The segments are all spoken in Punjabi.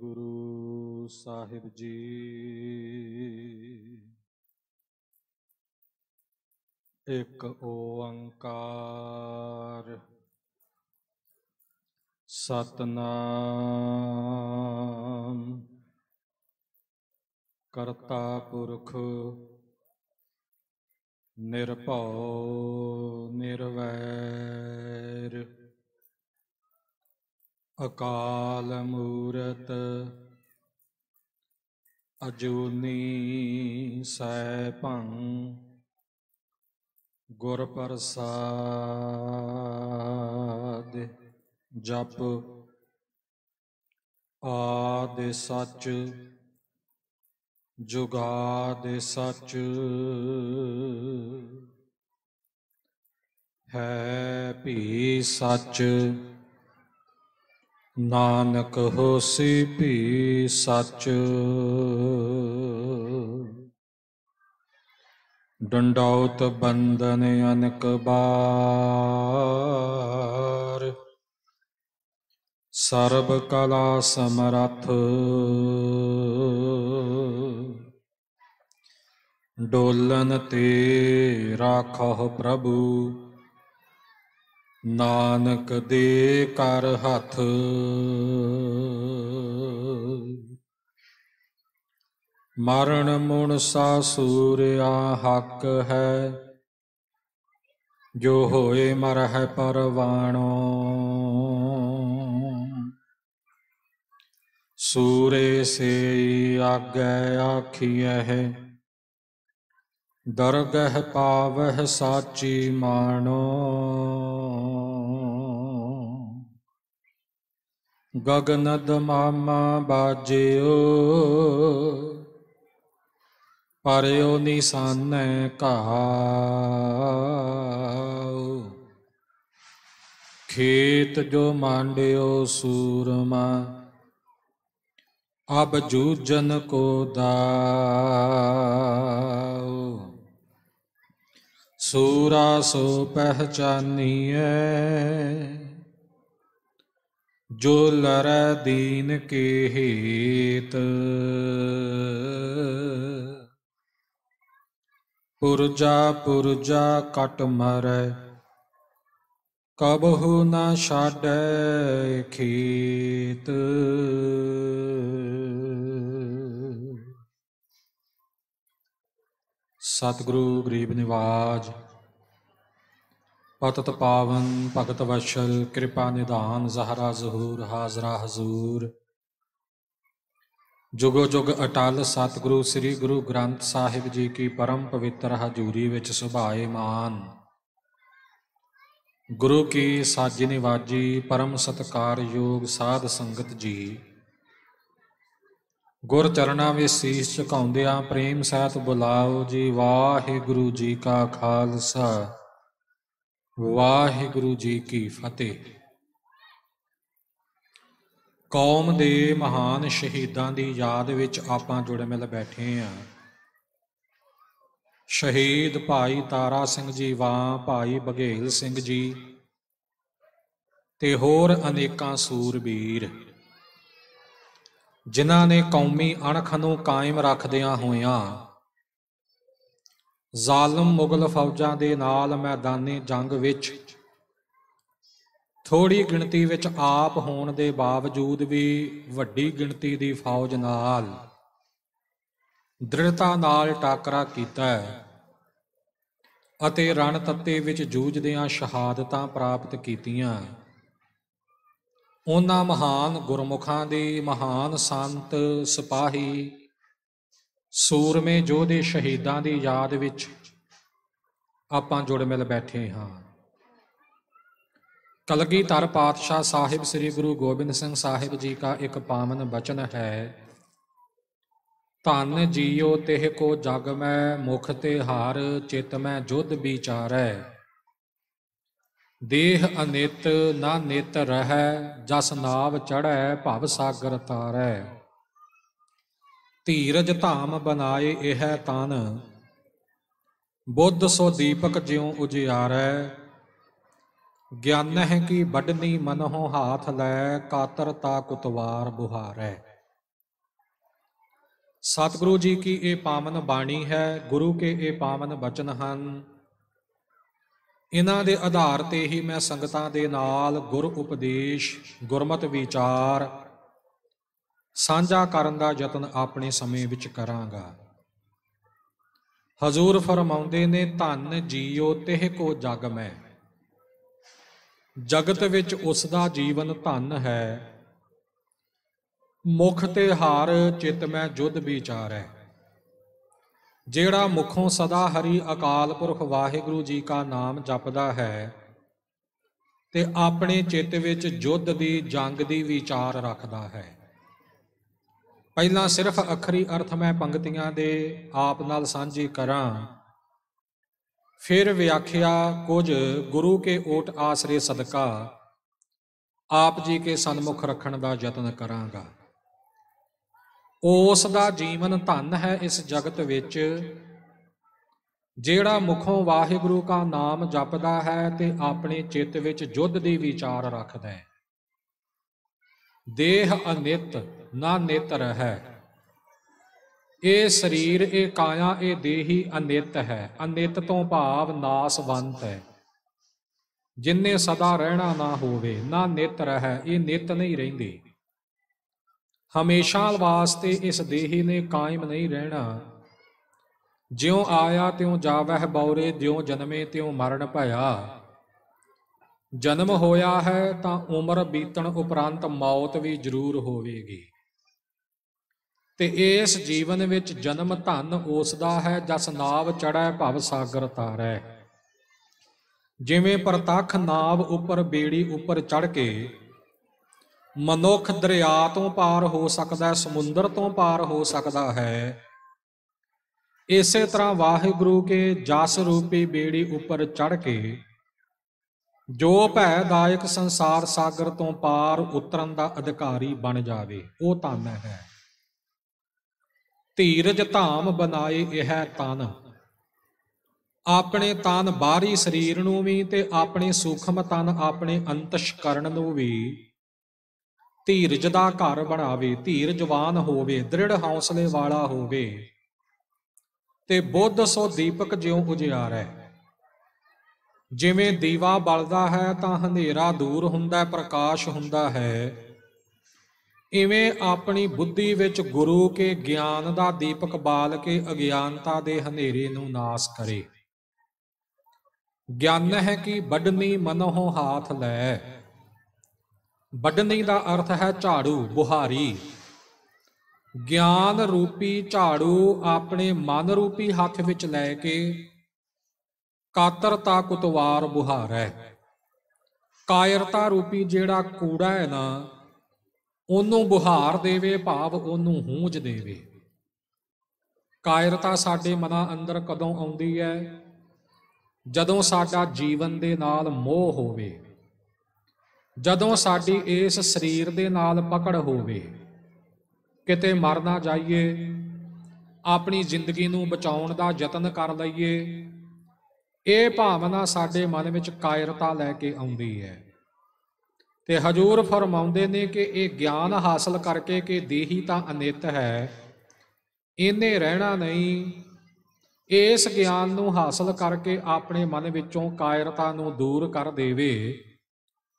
ਗੁਰੂ ਸਾਹਿਬ ਜੀ ਇੱਕ ਓੰਕਾਰ ਸਤਨਾਮ ਕਰਤਾ ਪੁਰਖ ਨਿਰਭਉ ਨਿਰਵੈਰ ਅਕਾਲ ਮੂਰਤ ਅਜੂਨੀ ਸੈਭੰ ਗੁਰ ਪ੍ਰਸਾਦ ਜਪ ਆਦ ਸੱਚ ਜੁਗਾਦ ਸੱਚ ਹੈ ਭੀ ਸੱਚ ਨਾਨਕ ਹੋਸੀ ਭੀ ਸੱਚ ਡੰਡਾਉਤ ਬੰਦਨ ਅਨਕ ਬਾਰ ਸਰਬ ਕਲਾ ਸਮਰੱਥ ਡੋਲਨ ਤੇ ਰਾਖੋ ਪ੍ਰਭੂ ਨਾਨਕ ਦੇ ਕਰ ਹੱਥ ਮਰਨ ਮੁਣ ਸਾ ਸੂਰਿਆ ਹੱਕ ਹੈ ਜੋ ਹੋਏ ਮਰ ਹੈ ਪਰਵਾਣੋ ਸੂਰੇ ਸੇ ਆਗੈ ਆਖੀਐ ਦਰਗਹਿ ਪਾਵਹਿ ਸਾਚੀ ਮਾਣੋ ਗਗਨਦ ਮਾਮਾ ਬਾਜਿਓ ਪਰਿਓ ਨਿਸਾਨੈ ਕਹਾਉ ਖੇਤ ਜੋ ਮਾਂਡਿਓ ਸੂਰਮਾ ਅਬ ਜੂਜਨ ਕੋ ਦਾਉ ਸੂਰਾ ਸੋ ਪਹਿਚਾਨੀਐ ਜੋ ਲਰੈ ਦੀਨ ਕੇ ਹੇਤ ਪੁਰਜਾ ਪੁਰਜਾ ਕਟ ਮਰੈ ਕਬਹੁ ਨਾ ਛਾੜੈ ਖੇਤ ਸਤਿਗੁਰੂ ਗਰੀਬ ਨਿਵਾਜ ਪਤਤ ਪਾਵਨ ਭਗਤ ਵਸ਼ਲ ਕਿਰਪਾ ਨਿਧਾਨ ਜ਼ਹਰਾ ਜ਼ਹੂਰ ਹਾਜ਼ਰਾ ਹਜ਼ੂਰ ਜੁਗੋ ਜੁਗ ਅਟਲ ਸਤਿਗੁਰੂ ਸ੍ਰੀ ਗੁਰੂ ਗ੍ਰੰਥ ਸਾਹਿਬ ਜੀ ਕੀ ਪਰਮ ਪਵਿੱਤਰ ਹਜ਼ੂਰੀ ਵਿੱਚ ਸੁਭਾਏ ਮਾਨ ਗੁਰੂ ਕੀ ਸਾਜੀ ਨਿਵਾਜੀ ਪਰਮ ਸਤਕਾਰ ਯੋਗ ਸਾਧ ਸੰਗਤ ਜੀ ਗੁਰ ਚਰਣਾ ਵਿੱਚ ਸੀਸ ਝੁਕਾਉਂਦਿਆਂ ਪ੍ਰੇਮ ਸਾਥ ਬੁਲਾਓ ਜੀ ਵਾਹਿਗੁਰੂ ਜੀ ਕਾ ਖਾਲਸਾ ਵਾਹਿਗੁਰੂ ਜੀ ਕੀ ਫਤਿਹ ਕੌਮ ਦੇ ਮਹਾਨ ਸ਼ਹੀਦਾਂ ਦੀ ਯਾਦ ਵਿੱਚ ਆਪਾਂ ਜੁੜੇ ਮਿਲ ਬੈਠੇ ਆਂ ਸ਼ਹੀਦ ਭਾਈ ਤਾਰਾ ਸਿੰਘ ਜੀ ਵਾਂ ਭਾਈ ਬਗੇਲ ਸਿੰਘ ਜੀ ਤੇ ਹੋਰ ਅਨੇਕਾਂ ਸੂਰਬੀਰ ਜਿਨ੍ਹਾਂ ਨੇ ਕੌਮੀ ਅਣਖ ਨੂੰ ਕਾਇਮ ਰੱਖਦਿਆਂ ਹੋਇਆਂ ਜ਼ਾਲਮ ਮੁਗਲ ਫੌਜਾਂ ਦੇ ਨਾਲ ਮੈਦਾਨੇ ਜੰਗ ਵਿੱਚ ਥੋੜੀ ਗਿਣਤੀ ਵਿੱਚ ਆਪ ਹੋਣ ਦੇ ਬਾਵਜੂਦ ਵੀ ਵੱਡੀ ਗਿਣਤੀ ਦੀ ਫੌਜ ਨਾਲ ਦ੍ਰਿੜਤਾ ਨਾਲ ਟਾਕਰਾ ਕੀਤਾ ਅਤੇ ਰਣ ਤੱਤੇ ਵਿੱਚ ਜੂਝਦਿਆਂ ਸ਼ਹਾਦਤਾਂ ਪ੍ਰਾਪਤ ਕੀਤੀਆਂ ਉਹਨਾਂ ਮਹਾਨ ਗੁਰਮੁਖਾਂ ਦੀ ਮਹਾਨ ਸੰਤ ਸਿਪਾਹੀ ਸੂਰਮੇ ਜੋਧੇ ਸ਼ਹੀਦਾਂ ਦੀ ਯਾਦ ਵਿੱਚ ਆਪਾਂ ਜੁੜ ਮਿਲ ਬੈਠੇ ਹਾਂ ਕਲਗੀਧਰ ਪਾਤਸ਼ਾਹ ਸਾਹਿਬ ਸ੍ਰੀ ਗੁਰੂ ਗੋਬਿੰਦ ਸਿੰਘ ਸਾਹਿਬ ਜੀ ਦਾ ਇੱਕ ਪਾਵਨ ਬਚਨ ਹੈ ਤਨ ਜੀਉ ਤਿਹ ਕੋ ਜਗ ਮੈਂ ਮੁਖ ਤੇ ਹਾਰ ਚਿਤ ਮੈਂ ਜੁਧ ਵਿਚਾਰੈ ਦੇਹ ਅਨਿਤ ਨਾ ਨਿਤ ਰਹੈ ਜਸ ਨਾਵ ਚੜੈ ਭਵ ਸਾਗਰ ਤਾਰੈ ਧੀਰਜ ਧਾਮ ਬਨਾਏ ਇਹ ਤਨ ਬੁੱਧ ਸੋ ਦੀਪਕ ਜਿਉ ਉਜਿਆਰੈ ਗਿਆਨ ਹੈ ਕਿ ਵੱਡਨੀ ਮਨਹੁ ਹਾਥ ਲੈ ਕਾਤਰਤਾ ਕੁਤਵਾਰ ਬੁਹਾਰੈ ਸਤਿਗੁਰੂ ਜੀ ਕੀ ਇਹ ਪਾਵਨ ਬਾਣੀ ਹੈ ਗੁਰੂ ਕੇ ਇਹ ਪਾਵਨ ਬਚਨ ਹਨ ਇਹਨਾਂ ਦੇ ਆਧਾਰ ਤੇ ਹੀ ਮੈਂ ਸੰਗਤਾਂ ਦੇ ਨਾਲ ਗੁਰ ਉਪਦੇਸ਼ ਗੁਰਮਤ ਵਿਚਾਰ ਸਾਂਝਾ ਕਰਨ ਦਾ ਯਤਨ ਆਪਣੇ ਸਮੇਂ ਵਿੱਚ ਕਰਾਂਗਾ ਹਜ਼ੂਰ ਫਰਮਾਉਂਦੇ ਨੇ ਧੰਨ ਜੀਉ ਤਿਹ ਕੋ ਜਗ ਮੈਂ ਜਗਤ ਵਿੱਚ ਉਸ ਦਾ ਜੀਵਨ ਧੰਨ ਹੈ ਮੁਖ ਤੇ ਹਾਰ ਚਿਤ ਮੈਂ ਜੁਦ ਵਿਚਾਰੈ ਜਿਹੜਾ ਮੁਖੋਂ ਸਦਾ ਹਰੀ ਅਕਾਲ ਪੁਰਖ ਵਾਹਿਗੁਰੂ ਜੀ ਕਾ ਨਾਮ ਜਪਦਾ ਹੈ ਤੇ ਆਪਣੇ ਚਿੱਤ ਵਿੱਚ ਜੁੱਧ ਦੀ ਜੰਗ ਦੀ ਵਿਚਾਰ ਰੱਖਦਾ ਹੈ ਪਹਿਲਾਂ ਸਿਰਫ ਅਖਰੀ ਅਰਥ ਮੈਂ ਪੰਗਤੀਆਂ ਦੇ ਆਪ ਨਾਲ ਸਾਂਝੀ ਕਰਾਂ ਫਿਰ ਵਿਆਖਿਆ ਕੁਝ ਗੁਰੂ ਕੇ ਓਟ ਆਸਰੇ ਸਦਕਾ ਆਪ ਜੀ ਕੇ ਸਨਮੁਖ ਰੱਖਣ ਦਾ ਯਤਨ ਕਰਾਂਗਾ ਉਸ ਦਾ ਜੀਵਨ ਧਨ ਹੈ ਇਸ ਜਗਤ ਵਿੱਚ ਜਿਹੜਾ ਮੁਖੋਂ ਵਾਹਿਗੁਰੂ ਦਾ ਨਾਮ ਜਪਦਾ ਹੈ ਤੇ ਆਪਣੇ ਚਿੱਤ ਵਿੱਚ ਜੁੱਧ ਦੀ ਵਿਚਾਰ ਰੱਖਦਾ ਹੈ ਦੇਹ ਅਨਿਤ ਨਾ ਨੇਤਰ ਹੈ ਇਹ ਸਰੀਰ ਇਹ ਕਾਇਆ ਇਹ ਦੇਹੀ ਅਨਿਤ ਹੈ ਅਨਿਤ ਤੋਂ ਭਾਵ ਨਾਸਵੰਤ ਹੈ ਜਿੰਨੇ ਸਦਾ ਰਹਿਣਾ ਨਾ ਹੋਵੇ ਨਾ ਨਿਤ ਰਹਿ ਇਹ ਨਿਤ ਨਹੀਂ ਰਹਿੰਦੀ ਹਮੇਸ਼ਾ ਵਾਸਤੇ ਇਸ ਦੇਹੀ ਨੇ ਕਾਇਮ ਨਹੀਂ ਰਹਿਣਾ ਜਿਉ ਆਇਆ ਤਿਉ ਜਾਵਹਿ ਬੌਰੇ ਜਿਉ ਜਨਮੇ ਤਿਉ ਮਰਨ ਭਇਆ ਜਨਮ ਹੋਇਆ ਹੈ ਤਾਂ ਉਮਰ ਬੀਤਣ ਉਪਰੰਤ ਮੌਤ ਵੀ ਜ਼ਰੂਰ ਹੋਵੇਗੀ ਤੇ ਇਸ ਜੀਵਨ ਵਿੱਚ ਜਨਮ ਧਨ ਉਸ ਦਾ ਹੈ ਜਸ ਨਾਵ ਚੜੈ ਭਵ ਸਾਗਰ ਤਾਰੈ ਜਿਵੇਂ ਪ੍ਰਤੱਖ ਨਾਵ ਉੱਪਰ ਬੇੜੀ ਉੱਪਰ ਚੜ ਕੇ ਮਨੁੱਖ ਦਰਿਆ ਤੋਂ ਪਾਰ ਹੋ ਸਕਦਾ ਹੈ ਸਮੁੰਦਰ ਤੋਂ ਪਾਰ ਹੋ ਸਕਦਾ ਹੈ ਇਸੇ ਤਰ੍ਹਾਂ ਵਾਹਿਗੁਰੂ ਕੇ ਜਸ ਰੂਪੀ ਬੇੜੀ ਉੱਪਰ ਚੜ ਕੇ ਜੋ ਭੈ ਦਾਇਕ ਸੰਸਾਰ ਸਾਗਰ ਤੋਂ ਪਾਰ ਉਤਰਨ ਦਾ ਅਧਿਕਾਰੀ ਬਣ ਜਾਵੇ ਉਹ ਧੰਨ ਹੈ ਧੀਰਜ ਧਾਮ ਬਣਾਏ ਇਹ ਤਨ ਆਪਣੇ ਤਨ ਬਾਹਰੀ ਸਰੀਰ ਨੂੰ ਵੀ ਤੇ ਆਪਣੇ ਸੂਖਮ ਤਨ ਆਪਣੇ ਅੰਤਸ਼ਕਰਨ ਨੂੰ ਵੀ ਧੀਰਜ ਦਾ ਘਰ ਬਣਾਵੇ ਧੀਰਜਵਾਨ ਹੋਵੇ ਦ੍ਰਿੜ ਹੌਸਲੇ ਵਾਲਾ ਹੋਵੇ ਤੇ ਬੁੱਧ ਸੋ ਦੀਪਕ ਜਿਉ ਉਜਿਆਰ ਹੈ ਜਿਵੇਂ ਦੀਵਾ ਬਲਦਾ ਹੈ ਤਾਂ ਹਨੇਰਾ ਦੂਰ ਹੁੰਦਾ ਹੈ ਪ੍ਰਕਾਸ਼ ਹੁੰਦਾ ਹੈ ਇਵੇਂ ਆਪਣੀ ਬੁੱਧੀ ਵਿੱਚ ਗੁਰੂ ਕੇ ਗਿਆਨ ਦਾ ਦੀਪਕ ਬਾਲ ਕੇ ਅਗਿਆਨਤਾ ਦੇ ਹਨੇਰੇ ਨੂੰ ਨਾਸ ਕਰੇ ਗਿਆਨ ਹੈ ਕਿ ਵੱਡਨੀ ਮਨੋਂ ਹਾਥ ਲੈ ਵੱਡਨੀ ਦਾ ਅਰਥ ਹੈ ਝਾੜੂ ਬੁਹਾਰੀ ਗਿਆਨ ਰੂਪੀ ਝਾੜੂ ਆਪਣੇ ਮਨ ਰੂਪੀ ਹੱਥ ਵਿੱਚ ਲੈ ਕੇ ਕਾਤਰਤਾ ਕੁਤਵਾਰ ਬੁਹਾਰੈ ਕਾਇਰਤਾ ਰੂਪੀ ਜਿਹੜਾ ਕੂੜਾ ਹੈ ਨਾ ਉਹਨੂੰ ਬੁਹਾਰ ਦੇਵੇ ਭਾਵ ਉਹਨੂੰ ਹੂੰਜ ਦੇਵੇ ਕਾਇਰਤਾ ਸਾਡੇ ਮਨਾਂ ਅੰਦਰ ਕਦੋਂ ਆਉਂਦੀ ਹੈ ਜਦੋਂ ਸਾਡਾ ਜੀਵਨ ਦੇ ਨਾਲ ਮੋਹ ਹੋਵੇ ਜਦੋਂ ਸਾਡੀ ਇਸ ਸਰੀਰ ਦੇ ਨਾਲ ਪਕੜ ਹੋਵੇ ਕਿਤੇ ਮਰ ਨਾ ਜਾਈਏ ਆਪਣੀ ਜ਼ਿੰਦਗੀ ਨੂੰ ਬਚਾਉਣ ਦਾ ਯਤਨ ਕਰ ਲਈਏ ਇਹ ਭਾਵਨਾ ਸਾਡੇ ਮਨ ਵਿੱਚ ਕਾਇਰਤਾ ਲੈ ਕੇ ਆਉਂਦੀ ਹੈ ਤੇ ਹਜੂਰ ਫਰਮਾਉਂਦੇ ਨੇ ਕਿ ਇਹ ਗਿਆਨ ਹਾਸਲ ਕਰਕੇ ਕਿ ਦੇਹੀ ਤਾਂ ਅਨਿਤ ਹੈ ਇਹਨੇ ਰਹਿਣਾ ਨਹੀਂ ਇਸ ਗਿਆਨ ਨੂੰ ਹਾਸਲ ਕਰਕੇ ਆਪਣੇ ਮਨ ਵਿੱਚੋਂ ਕਾਇਰਤਾ ਨੂੰ ਦੂਰ ਕਰ ਦੇਵੇ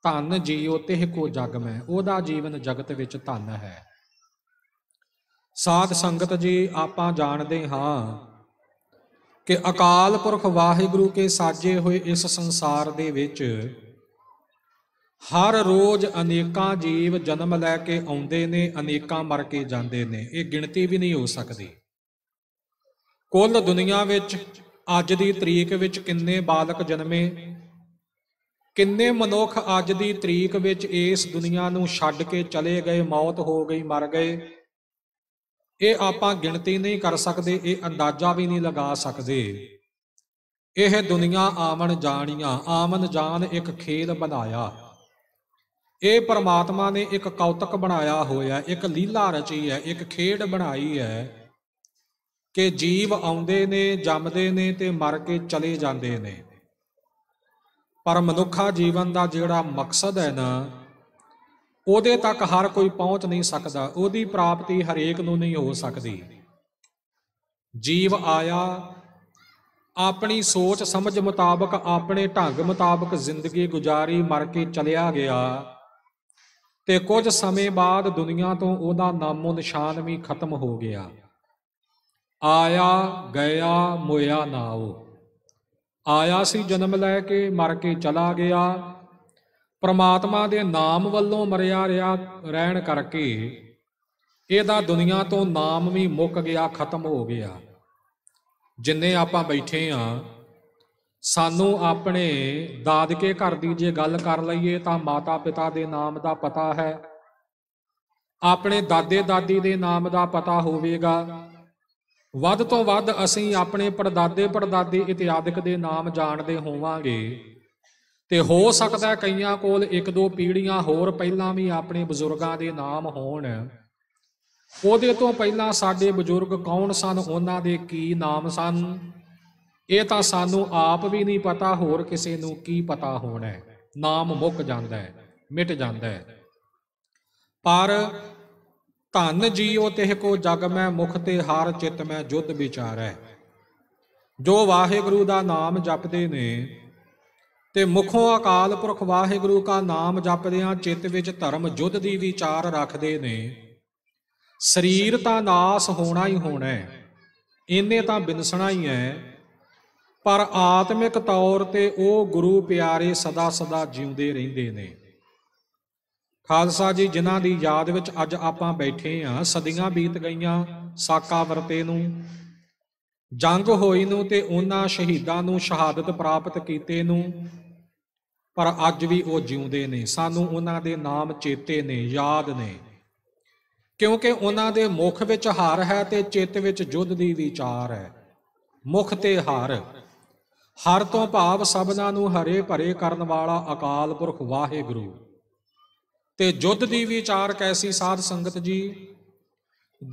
ਧਨ ਜੀਉ ਤਿਹ ਕੋ ਜਗ ਮੈਂ ਉਹਦਾ ਜੀਵਨ ਜਗਤ ਵਿੱਚ ਧਨ ਹੈ ਸਾਧ ਸੰਗਤ ਜੀ ਆਪਾਂ ਜਾਣਦੇ ਹਾਂ ਕਿ ਅਕਾਲ ਪੁਰਖ ਵਾਹਿਗੁਰੂ ਕੇ ਸਾਜੇ ਹੋਏ ਇਸ ਸੰਸਾਰ ਦੇ ਵਿੱਚ ਹਰ ਰੋਜ਼ ਅਨੇਕਾਂ ਜੀਵ ਜਨਮ ਲੈ ਕੇ ਆਉਂਦੇ ਨੇ ਅਨੇਕਾਂ ਮਰ ਕੇ ਜਾਂਦੇ ਨੇ ਇਹ ਗਿਣਤੀ ਵੀ ਨਹੀਂ ਹੋ ਸਕਦੀ ਕੁੱਲ ਦੁਨੀਆ ਵਿੱਚ ਅੱਜ ਦੀ ਤਰੀਕ ਵਿੱਚ ਕਿੰਨੇ ਬਾਲਕ ਜਨਮੇ ਕਿੰਨੇ ਮਨੁੱਖ ਅੱਜ ਦੀ ਤਰੀਕ ਵਿੱਚ ਇਸ ਦੁਨੀਆ ਨੂੰ ਛੱਡ ਕੇ ਚਲੇ ਗਏ ਮੌਤ ਹੋ ਗਈ ਮਰ ਗਏ ਇਹ ਆਪਾਂ ਗਿਣਤੀ ਨਹੀਂ ਕਰ ਸਕਦੇ ਇਹ ਅੰਦਾਜ਼ਾ ਵੀ ਨਹੀਂ ਲਗਾ ਸਕਦੇ ਇਹ ਦੁਨੀਆ ਆਮਨ ਜਾਣੀਆਂ ਆਮਨ ਜਾਨ ਇੱਕ ਖੇਲ ਬਣਾਇਆ ਇਹ ਪਰਮਾਤਮਾ ਨੇ ਇੱਕ ਕੌਤਕ ਬਣਾਇਆ ਹੋਇਆ ਇੱਕ ਲੀਲਾ ਰਚੀ ਹੈ ਇੱਕ ਖੇਡ ਬਣਾਈ ਹੈ ਕਿ ਜੀਵ ਆਉਂਦੇ ਨੇ ਜੰਮਦੇ ਨੇ ਤੇ ਮਰ ਕੇ ਚਲੇ ਜਾਂਦੇ ਨੇ ਪਰ ਮਨੁੱਖਾ ਜੀਵਨ ਦਾ ਜਿਹੜਾ ਮਕਸਦ ਹੈ ਨਾ ਉਹਦੇ ਤੱਕ ਹਰ ਕੋਈ ਪਹੁੰਚ ਨਹੀਂ ਸਕਦਾ ਉਹਦੀ ਪ੍ਰਾਪਤੀ ਹਰੇਕ ਨੂੰ ਨਹੀਂ ਹੋ ਸਕਦੀ ਜੀਵ ਆਇਆ ਆਪਣੀ ਸੋਚ ਸਮਝ ਮੁਤਾਬਕ ਆਪਣੇ ਢੰਗ ਮੁਤਾਬਕ ਜ਼ਿੰਦਗੀ ਗੁਜ਼ਾਰੀ ਮਰ ਕੇ ਚਲਿਆ ਗਿਆ ਤੇ ਕੁਝ ਸਮੇਂ ਬਾਅਦ ਦੁਨੀਆ ਤੋਂ ਉਹਦਾ ਨਾਮੋ ਨਿਸ਼ਾਨ ਵੀ ਖਤਮ ਹੋ ਗਿਆ ਆਇਆ ਗਿਆ ਮੋਇਆ ਨਾਉ ਆਇਆ ਸੀ ਜਨਮ ਲੈ ਕੇ ਮਰ ਕੇ ਚਲਾ ਗਿਆ ਪ੍ਰਮਾਤਮਾ ਦੇ ਨਾਮ ਵੱਲੋਂ ਮਰਿਆ ਰਿਆ ਰਹਿਣ ਕਰਕੇ ਇਹਦਾ ਦੁਨੀਆ ਤੋਂ ਨਾਮ ਵੀ ਮੁੱਕ ਗਿਆ ਖਤਮ ਹੋ ਗਿਆ ਜਿੰਨੇ ਆਪਾਂ ਬੈਠੇ ਆਂ ਸਾਨੂੰ ਆਪਣੇ ਦਾਦਕੇ ਘਰ ਦੀ ਜੇ ਗੱਲ ਕਰ ਲਈਏ ਤਾਂ ਮਾਤਾ ਪਿਤਾ ਦੇ ਨਾਮ ਦਾ ਪਤਾ ਹੈ ਆਪਣੇ ਦਾਦੇ ਦਾਦੀ ਦੇ ਨਾਮ ਦਾ ਪਤਾ ਹੋਵੇਗਾ ਵੱਧ ਤੋਂ ਵੱਧ ਅਸੀਂ ਆਪਣੇ ਪਰਦਾਦੇ ਪਰਦਾਦੀ ਇਤਿਆਦਿਕ ਦੇ ਨਾਮ ਜਾਣਦੇ ਹੋਵਾਂਗੇ ਤੇ ਹੋ ਸਕਦਾ ਕਈਆਂ ਕੋਲ ਇੱਕ ਦੋ ਪੀੜ੍ਹੀਆਂ ਹੋਰ ਪਹਿਲਾਂ ਵੀ ਆਪਣੇ ਬਜ਼ੁਰਗਾਂ ਦੇ ਨਾਮ ਹੋਣ ਉਹਦੇ ਤੋਂ ਪਹਿਲਾਂ ਸਾਡੇ ਬਜ਼ੁਰਗ ਕੌਣ ਸਨ ਉਹਨਾਂ ਦੇ ਕੀ ਨਾਮ ਸਨ ਇਹ ਤਾਂ ਸਾਨੂੰ ਆਪ ਵੀ ਨਹੀਂ ਪਤਾ ਹੋਰ ਕਿਸੇ ਨੂੰ ਕੀ ਪਤਾ ਹੋਣਾ ਹੈ ਨਾਮ ਮੁੱਕ ਜਾਂਦਾ ਹੈ ਮਿਟ ਜਾਂਦਾ ਹੈ ਪਰ ਧਨ ਜੀਉ ਤਿਹ ਕੋ ਜਗ ਮੈਂ ਮੁਖ ਤੇ ਹਾਰ ਚਿਤ ਮੈਂ ਵਿਚਾਰ ਵਿਚਾਰੈ ਜੋ ਵਾਹਿਗੁਰੂ ਦਾ ਨਾਮ ਜਪਦੇ ਨੇ ਤੇ ਮੁਖੋਂ ਅਕਾਲ ਪੁਰਖ ਵਾਹਿਗੁਰੂ ਦਾ ਨਾਮ ਜਪਦਿਆਂ ਚਿੱਤ ਵਿੱਚ ਧਰਮ ਜੁਦ ਦੀ ਵਿਚਾਰ ਰੱਖਦੇ ਨੇ ਸਰੀਰ ਤਾਂ ਨਾਸ ਹੋਣਾ ਹੀ ਹੋਣਾ ਹੈ ਇਹਨੇ ਤਾਂ ਬਿਨਸਣਾ ਹੀ ਹੈ ਪਰ ਆਤਮਿਕ ਤੌਰ ਤੇ ਉਹ ਗੁਰੂ ਪਿਆਰੇ ਸਦਾ ਸਦਾ ਜਿਉਂਦੇ ਰਹਿੰਦੇ ਨੇ ਖਾਲਸਾ ਜੀ ਜਿਨ੍ਹਾਂ ਦੀ ਯਾਦ ਵਿੱਚ ਅੱਜ ਆਪਾਂ ਬੈਠੇ ਆ ਸਦੀਆਂ ਬੀਤ ਗਈਆਂ ਸਾਕਾ ਵਰਤੇ ਨੂੰ ਜੰਗ ਹੋਈ ਨੂੰ ਤੇ ਉਹਨਾਂ ਸ਼ਹੀਦਾਂ ਨੂੰ ਸ਼ਹਾਦਤ ਪ੍ਰਾਪਤ ਕੀਤੇ ਨੂੰ ਪਰ ਅੱਜ ਵੀ ਉਹ ਜਿਉਂਦੇ ਨੇ ਸਾਨੂੰ ਉਹਨਾਂ ਦੇ ਨਾਮ ਚੇਤੇ ਨੇ ਯਾਦ ਨੇ ਕਿਉਂਕਿ ਉਹਨਾਂ ਦੇ ਮੁਖ ਵਿੱਚ ਹਾਰ ਹੈ ਤੇ ਚਿੱਤ ਵਿੱਚ ਜੁੱਧ ਦੀ ਵਿਚਾਰ ਹੈ ਮੁਖ ਤੇ ਹਾਰ ਹਰ ਤੋਂ ਭਾਵ ਸਭਨਾਂ ਨੂੰ ਹਰੇ ਭਰੇ ਕਰਨ ਵਾਲਾ ਅਕਾਲ ਪੁਰਖ ਵਾਹਿਗੁਰੂ ਤੇ ਜੁੱਧ ਦੀ ਵਿਚਾਰ ਕੈਸੀ ਸਾਧ ਸੰਗਤ ਜੀ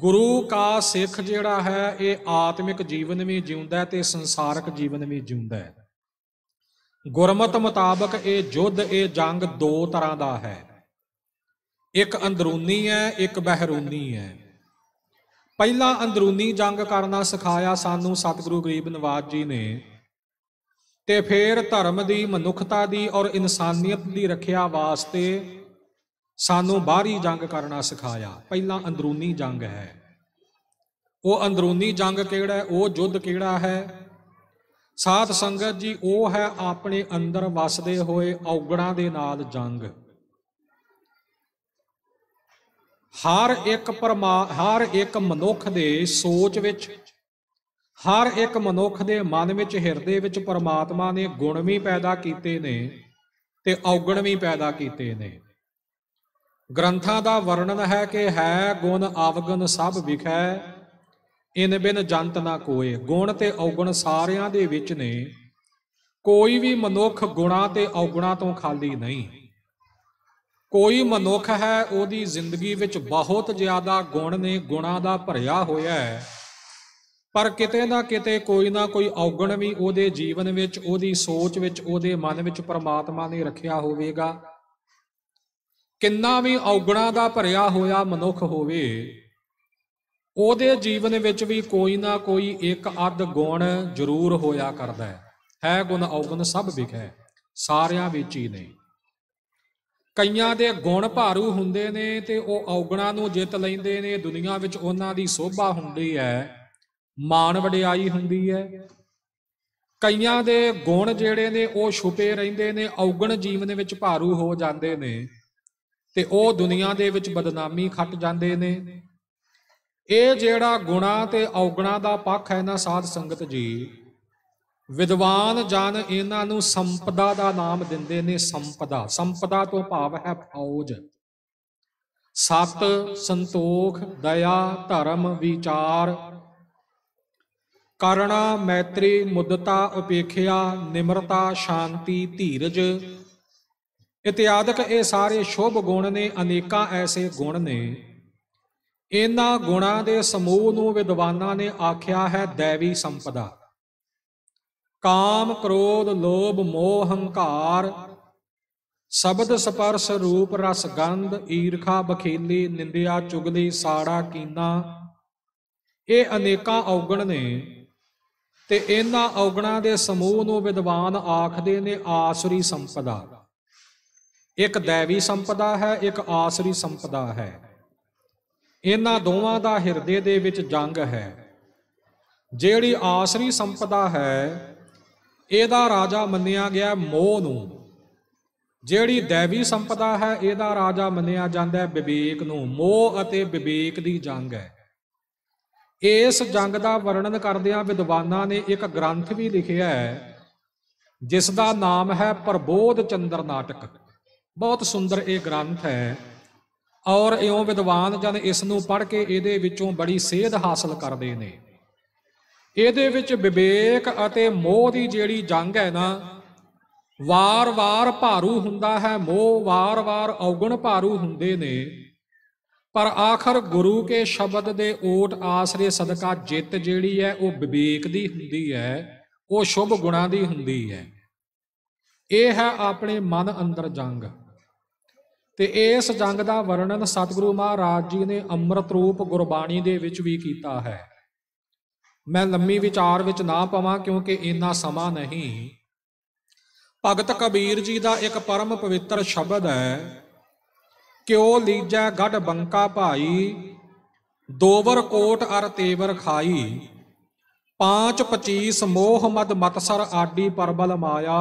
ਗੁਰੂ ਕਾ ਸਿੱਖ ਜਿਹੜਾ ਹੈ ਇਹ ਆਤਮਿਕ ਜੀਵਨ ਵੀ ਜਿਉਂਦਾ ਤੇ ਸੰਸਾਰਕ ਜੀਵਨ ਵੀ ਜਿਉਂਦਾ ਹੈ ਗੁਰਮਤ ਮੁਤਾਬਕ ਇਹ ਜੁੱਧ ਇਹ ਜੰਗ ਦੋ ਤਰ੍ਹਾਂ ਦਾ ਹੈ ਇੱਕ ਅੰਦਰੂਨੀ ਹੈ ਇੱਕ ਬਹਿਰੂਨੀ ਹੈ ਪਹਿਲਾ ਅੰਦਰੂਨੀ ਜੰਗ ਕਰਨਾ ਸਿਖਾਇਆ ਸਾਨੂੰ ਸਤਿਗੁਰੂ ਗਰੀਬ ਨਵਾਜ ਜੀ ਨੇ ਤੇ ਫਿਰ ਧਰਮ ਦੀ ਮਨੁੱਖਤਾ ਦੀ ਔਰ ਇਨਸਾਨੀਅਤ ਦੀ ਰੱਖਿਆ ਵਾਸਤੇ ਸਾਨੂੰ ਬਾਹਰੀ ਜੰਗ ਕਰਨਾ ਸਿਖਾਇਆ ਪਹਿਲਾਂ ਅੰਦਰੂਨੀ ਜੰਗ ਹੈ ਉਹ ਅੰਦਰੂਨੀ ਜੰਗ ਕਿਹੜਾ ਉਹ ਜੁੱਧ ਕਿਹੜਾ ਹੈ ਸਾਧ ਸੰਗਤ ਜੀ ਉਹ ਹੈ ਆਪਣੇ ਅੰਦਰ ਵਸਦੇ ਹੋਏ ਔਗਣਾਂ ਦੇ ਨਾਲ ਜੰਗ ਹਰ ਇੱਕ ਪਰਮਾ ਹਰ ਇੱਕ ਮਨੁੱਖ ਦੇ ਸੋਚ ਵਿੱਚ ਹਰ ਇੱਕ ਮਨੁੱਖ ਦੇ ਮਨ ਵਿੱਚ ਹਿਰਦੇ ਵਿੱਚ ਪਰਮਾਤਮਾ ਨੇ ਗੁਣ ਵੀ ਪੈਦਾ ਕੀਤੇ ਨੇ ਤੇ ਔਗਣ ਵੀ ਪੈਦਾ ਕੀਤੇ ਨੇ ਗ੍ਰੰਥਾਂ ਦਾ ਵਰਣਨ ਹੈ ਕਿ ਹੈ ਗੁਣ ਆਵਗਨ ਸਭ ਵਿਖੈ ਇਨ ਬਿਨ ਜੰਤ ਨਾ ਕੋਏ ਗੁਣ ਤੇ ਔਗਣ ਸਾਰਿਆਂ ਦੇ ਵਿੱਚ ਨੇ ਕੋਈ ਵੀ ਮਨੁੱਖ ਗੁਣਾ ਤੇ ਔਗਣਾ ਤੋਂ ਖਾਲੀ ਨਹੀਂ ਕੋਈ ਮਨੁੱਖ ਹੈ ਉਹਦੀ ਜ਼ਿੰਦਗੀ ਵਿੱਚ ਬਹੁਤ ਜ਼ਿਆਦਾ ਗੁਣ ਨੇ ਗੁਣਾ ਦਾ ਭਰਿਆ ਹੋਇਆ ਹੈ ਪਰ ਕਿਤੇ ਨਾ ਕਿਤੇ ਕੋਈ ਨਾ ਕੋਈ ਔਗਣ ਵੀ ਉਹਦੇ ਜੀਵਨ ਵਿੱਚ ਉਹਦੀ ਸੋਚ ਵਿੱਚ ਉਹਦੇ ਮਨ ਵਿੱਚ ਪਰਮਾਤਮਾ ਨੇ ਰੱਖਿਆ ਹੋਵੇਗਾ ਕਿੰਨਾ ਵੀ ਔਗਣਾ ਦਾ ਭਰਿਆ ਹੋਇਆ ਮਨੁੱਖ ਹੋਵੇ ਉਹਦੇ ਜੀਵਨ ਵਿੱਚ ਵੀ ਕੋਈ ਨਾ ਕੋਈ ਇੱਕ ਅੱਧ ਗੁਣ ਜ਼ਰੂਰ ਹੋਇਆ ਕਰਦਾ ਹੈ ਹੈ ਗੁਣ ਔਗਣ ਸਭ ਵਿਖੇ ਸਾਰਿਆਂ ਵਿੱਚ ਹੀ ਨੇ ਕਈਆਂ ਦੇ ਗੁਣ ਭਾਰੂ ਹੁੰਦੇ ਨੇ ਤੇ ਉਹ ਔਗਣਾ ਨੂੰ ਜਿੱਤ ਲੈਂਦੇ ਨੇ ਦੁਨੀਆ ਵਿੱਚ ਉਹਨਾਂ ਦੀ ਸੋਭਾ ਹੁੰਦੀ ਹੈ ਮਾਣ ਵਡਿਆਈ ਹੁੰਦੀ ਹੈ ਕਈਆਂ ਦੇ ਗੁਣ ਜਿਹੜੇ ਨੇ ਉਹ ਛੁਪੇ ਰਹਿੰਦੇ ਨੇ ਔਗਣ ਜੀਵਨ ਵਿੱਚ ਭਾਰੂ ਹੋ ਜਾਂਦੇ ਨੇ ਤੇ ਉਹ ਦੁਨੀਆ ਦੇ ਵਿੱਚ ਬਦਨਾਮੀ ਖੱਟ ਜਾਂਦੇ ਨੇ ਇਹ ਜਿਹੜਾ ਗੁਣਾ ਤੇ ਔਗਣਾ ਦਾ ਪੱਖ ਹੈ ਨਾ ਸਾਧ ਸੰਗਤ ਜੀ ਵਿਦਵਾਨ ਜਨ ਇਹਨਾਂ ਨੂੰ ਸੰਪਦਾ ਦਾ ਨਾਮ ਦਿੰਦੇ ਨੇ ਸੰਪਦਾ ਸੰਪਦਾ ਤੋਂ ਭਾਵ ਹੈ ਫੌਜ ਸਤ ਸੰਤੋਖ ਦਇਆ ਧਰਮ ਵਿਚਾਰ ਕਰਣਾ ਮੈਤਰੀ ਮੁਦਤਾ ਉਪੇਖਿਆ ਨਿਮਰਤਾ ਸ਼ਾਂਤੀ ਧੀਰਜ ਇਤਿਆਦਿਕ ਇਹ ਸਾਰੇ ਸ਼ੁਭ ਗੁਣ ਨੇ ਅਨੇਕਾਂ ਐਸੇ ਗੁਣ ਨੇ ਇਹਨਾਂ ਗੁਣਾਂ ਦੇ ਸਮੂਹ ਨੂੰ ਵਿਦਵਾਨਾਂ ਨੇ ਆਖਿਆ ਹੈ ਦੇਵੀ ਸੰਪਦਾ ਕਾਮ ਕ੍ਰੋਧ ਲੋਭ ਮੋਹ ਹੰਕਾਰ ਸ਼ਬਦ ਸਪਰਸ਼ ਰੂਪ ਰਸ ਗੰਧ ਈਰਖਾ ਬਖੇਲੀ ਨਿੰਦਿਆ ਚੁਗਲੀ ਸਾੜਾ ਕੀਨਾ ਇਹ ਅਨੇਕਾਂ ਔਗਣ ਨੇ ਤੇ ਇਹਨਾਂ ਔਗਣਾਂ ਦੇ ਸਮੂਹ ਨੂੰ ਵਿਦਵਾਨ ਆਖਦੇ ਨੇ ਆਸਰੀ ਸੰਪਦਾ ਇੱਕ दैवी ਸੰਪਦਾ ਹੈ ਇੱਕ ਆਸਰੀ ਸੰਪਦਾ ਹੈ ਇਹਨਾਂ ਦੋਵਾਂ ਦਾ ਹਿਰਦੇ ਦੇ ਵਿੱਚ ਜੰਗ ਹੈ ਜਿਹੜੀ ਆਸਰੀ ਸੰਪਦਾ ਹੈ ਇਹਦਾ ਰਾਜਾ ਮੰਨਿਆ ਗਿਆ ਮੋਹ ਨੂੰ ਜਿਹੜੀ दैवी ਸੰਪਦਾ ਹੈ ਇਹਦਾ ਰਾਜਾ ਮੰਨਿਆ ਜਾਂਦਾ ਹੈ ਵਿਵੇਕ ਨੂੰ ਮੋਹ ਅਤੇ ਵਿਵੇਕ ਦੀ ਜੰਗ ਹੈ ਇਸ ਜੰਗ ਦਾ ਵਰਣਨ ਕਰਦਿਆਂ ਵਿਦਵਾਨਾਂ ਨੇ ਇੱਕ ਗ੍ਰੰਥ ਵੀ ਲਿਖਿਆ ਹੈ ਜਿਸ ਦਾ ਨਾਮ ਹੈ ਪ੍ਰਬੋਧ ਚੰਦਰ ਨਾਟਕ ਬਹੁਤ ਸੁੰਦਰ ਇਹ ਗ੍ਰੰਥ ਹੈ ਔਰ ਇਉਂ ਵਿਦਵਾਨ ਜਨ ਇਸ ਨੂੰ ਪੜ੍ਹ ਕੇ ਇਹਦੇ ਵਿੱਚੋਂ ਬੜੀ ਸੇਧ ਹਾਸਲ ਕਰਦੇ ਨੇ ਇਹਦੇ ਵਿੱਚ ਵਿਵੇਕ ਅਤੇ ਮੋਹ ਦੀ ਜਿਹੜੀ ਜੰਗ ਹੈ ਨਾ ਵਾਰ-ਵਾਰ ਭਾਰੂ ਹੁੰਦਾ ਹੈ ਮੋਹ ਵਾਰ-ਵਾਰ ਔਗਣ ਭਾਰੂ ਹੁੰਦੇ ਨੇ ਪਰ ਆਖਰ ਗੁਰੂ ਕੇ ਸ਼ਬਦ ਦੇ ਓਟ ਆਸਰੇ ਸਦਕਾ ਜਿੱਤ ਜਿਹੜੀ ਹੈ ਉਹ ਵਿਵੇਕ ਦੀ ਹੁੰਦੀ ਹੈ ਉਹ ਸ਼ੁਭ ਗੁਣਾ ਦੀ ਹੁੰਦੀ ਹੈ ਇਹ ਹੈ ਆਪਣੇ ਮਨ ਅੰਦਰ ਜੰਗ ਤੇ ਇਸ ਜੰਗ ਦਾ ਵਰਣਨ ਸਤਿਗੁਰੂ ਮਹਾਰਾਜ ਜੀ ਨੇ ਅੰਮ੍ਰਿਤ ਰੂਪ ਗੁਰਬਾਣੀ ਦੇ ਵਿੱਚ ਵੀ ਕੀਤਾ ਹੈ ਮੈਂ ਲੰਮੀ ਵਿਚਾਰ ਵਿੱਚ ਨਾ ਪਵਾਂ ਕਿਉਂਕਿ ਇੰਨਾ ਸਮਾਂ ਨਹੀਂ ਭਗਤ ਕਬੀਰ ਜੀ ਦਾ ਇੱਕ ਪਰਮ ਪਵਿੱਤਰ ਸ਼ਬਦ ਹੈ ਕਿਉ ਲੀਜੈ ਗੱਡ ਬੰਕਾ ਭਾਈ ਦੋਵਰ ਕੋਟ ਅਰ ਤੇਵਰ ਖਾਈ ਪਾਂਚ ਪਚੀਸ ਮੋਹ ਮਦ ਮਤਸਰ ਆਡੀ ਪਰਬਲ ਮਾਇਆ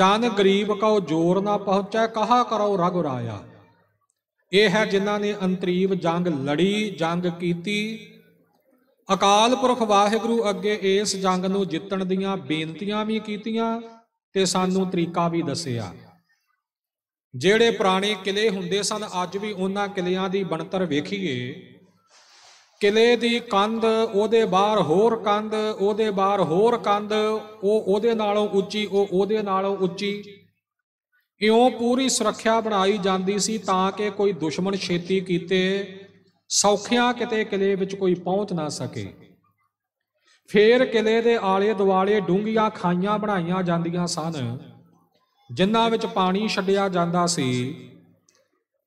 ਜਨ ਗਰੀਬ ਕਉ ਜੋਰ ਨਾ ਪਹੁੰਚੈ ਕਹਾ ਕਰੋ ਰਗ ਰਾਇਆ ਇਹ ਹੈ ਜਿਨ੍ਹਾਂ ਨੇ ਅੰਤਰੀਵ ਜੰਗ ਲੜੀ ਜੰਗ ਕੀਤੀ ਅਕਾਲ ਪੁਰਖ ਵਾਹਿਗੁਰੂ ਅੱਗੇ ਇਸ ਜੰਗ ਨੂੰ ਜਿੱਤਣ ਦੀਆਂ ਬੇਨਤੀਆਂ ਵੀ ਕੀਤੀਆਂ ਤੇ ਸਾਨੂੰ ਤਰੀਕਾ ਵੀ ਦੱਸਿਆ ਜਿਹੜੇ ਪੁਰਾਣੇ ਕਿਲੇ ਹੁੰਦੇ ਸਨ ਅੱਜ ਵੀ ਉਹਨਾਂ ਕਿਲਿਆਂ ਦੀ ਬਣਤਰ ਵੇਖੀਏ ਕਿਲੇ ਦੀ ਕੰਧ ਉਹਦੇ ਬਾਹਰ ਹੋਰ ਕੰਧ ਉਹਦੇ ਬਾਹਰ ਹੋਰ ਕੰਧ ਉਹ ਉਹਦੇ ਨਾਲੋਂ ਉੱਚੀ ਉਹ ਉਹਦੇ ਨਾਲੋਂ ਉੱਚੀ ਇਉਂ ਪੂਰੀ ਸੁਰੱਖਿਆ ਬਣਾਈ ਜਾਂਦੀ ਸੀ ਤਾਂ ਕਿ ਕੋਈ ਦੁਸ਼ਮਣ ਛੇਤੀ ਕੀਤੇ ਸੌਖਿਆਂ ਕਿਤੇ ਕਿਲੇ ਵਿੱਚ ਕੋਈ ਪਹੁੰਚ ਨਾ ਸਕੇ ਫੇਰ ਕਿਲੇ ਦੇ ਆਲੇ ਦੁਆਲੇ ਡੂੰਘੀਆਂ ਖਾਈਆਂ ਬਣਾਈਆਂ ਜਾਂਦੀਆਂ ਸਨ ਜਿੰਨਾ ਵਿੱਚ ਪਾਣੀ ਛੱਡਿਆ ਜਾਂਦਾ ਸੀ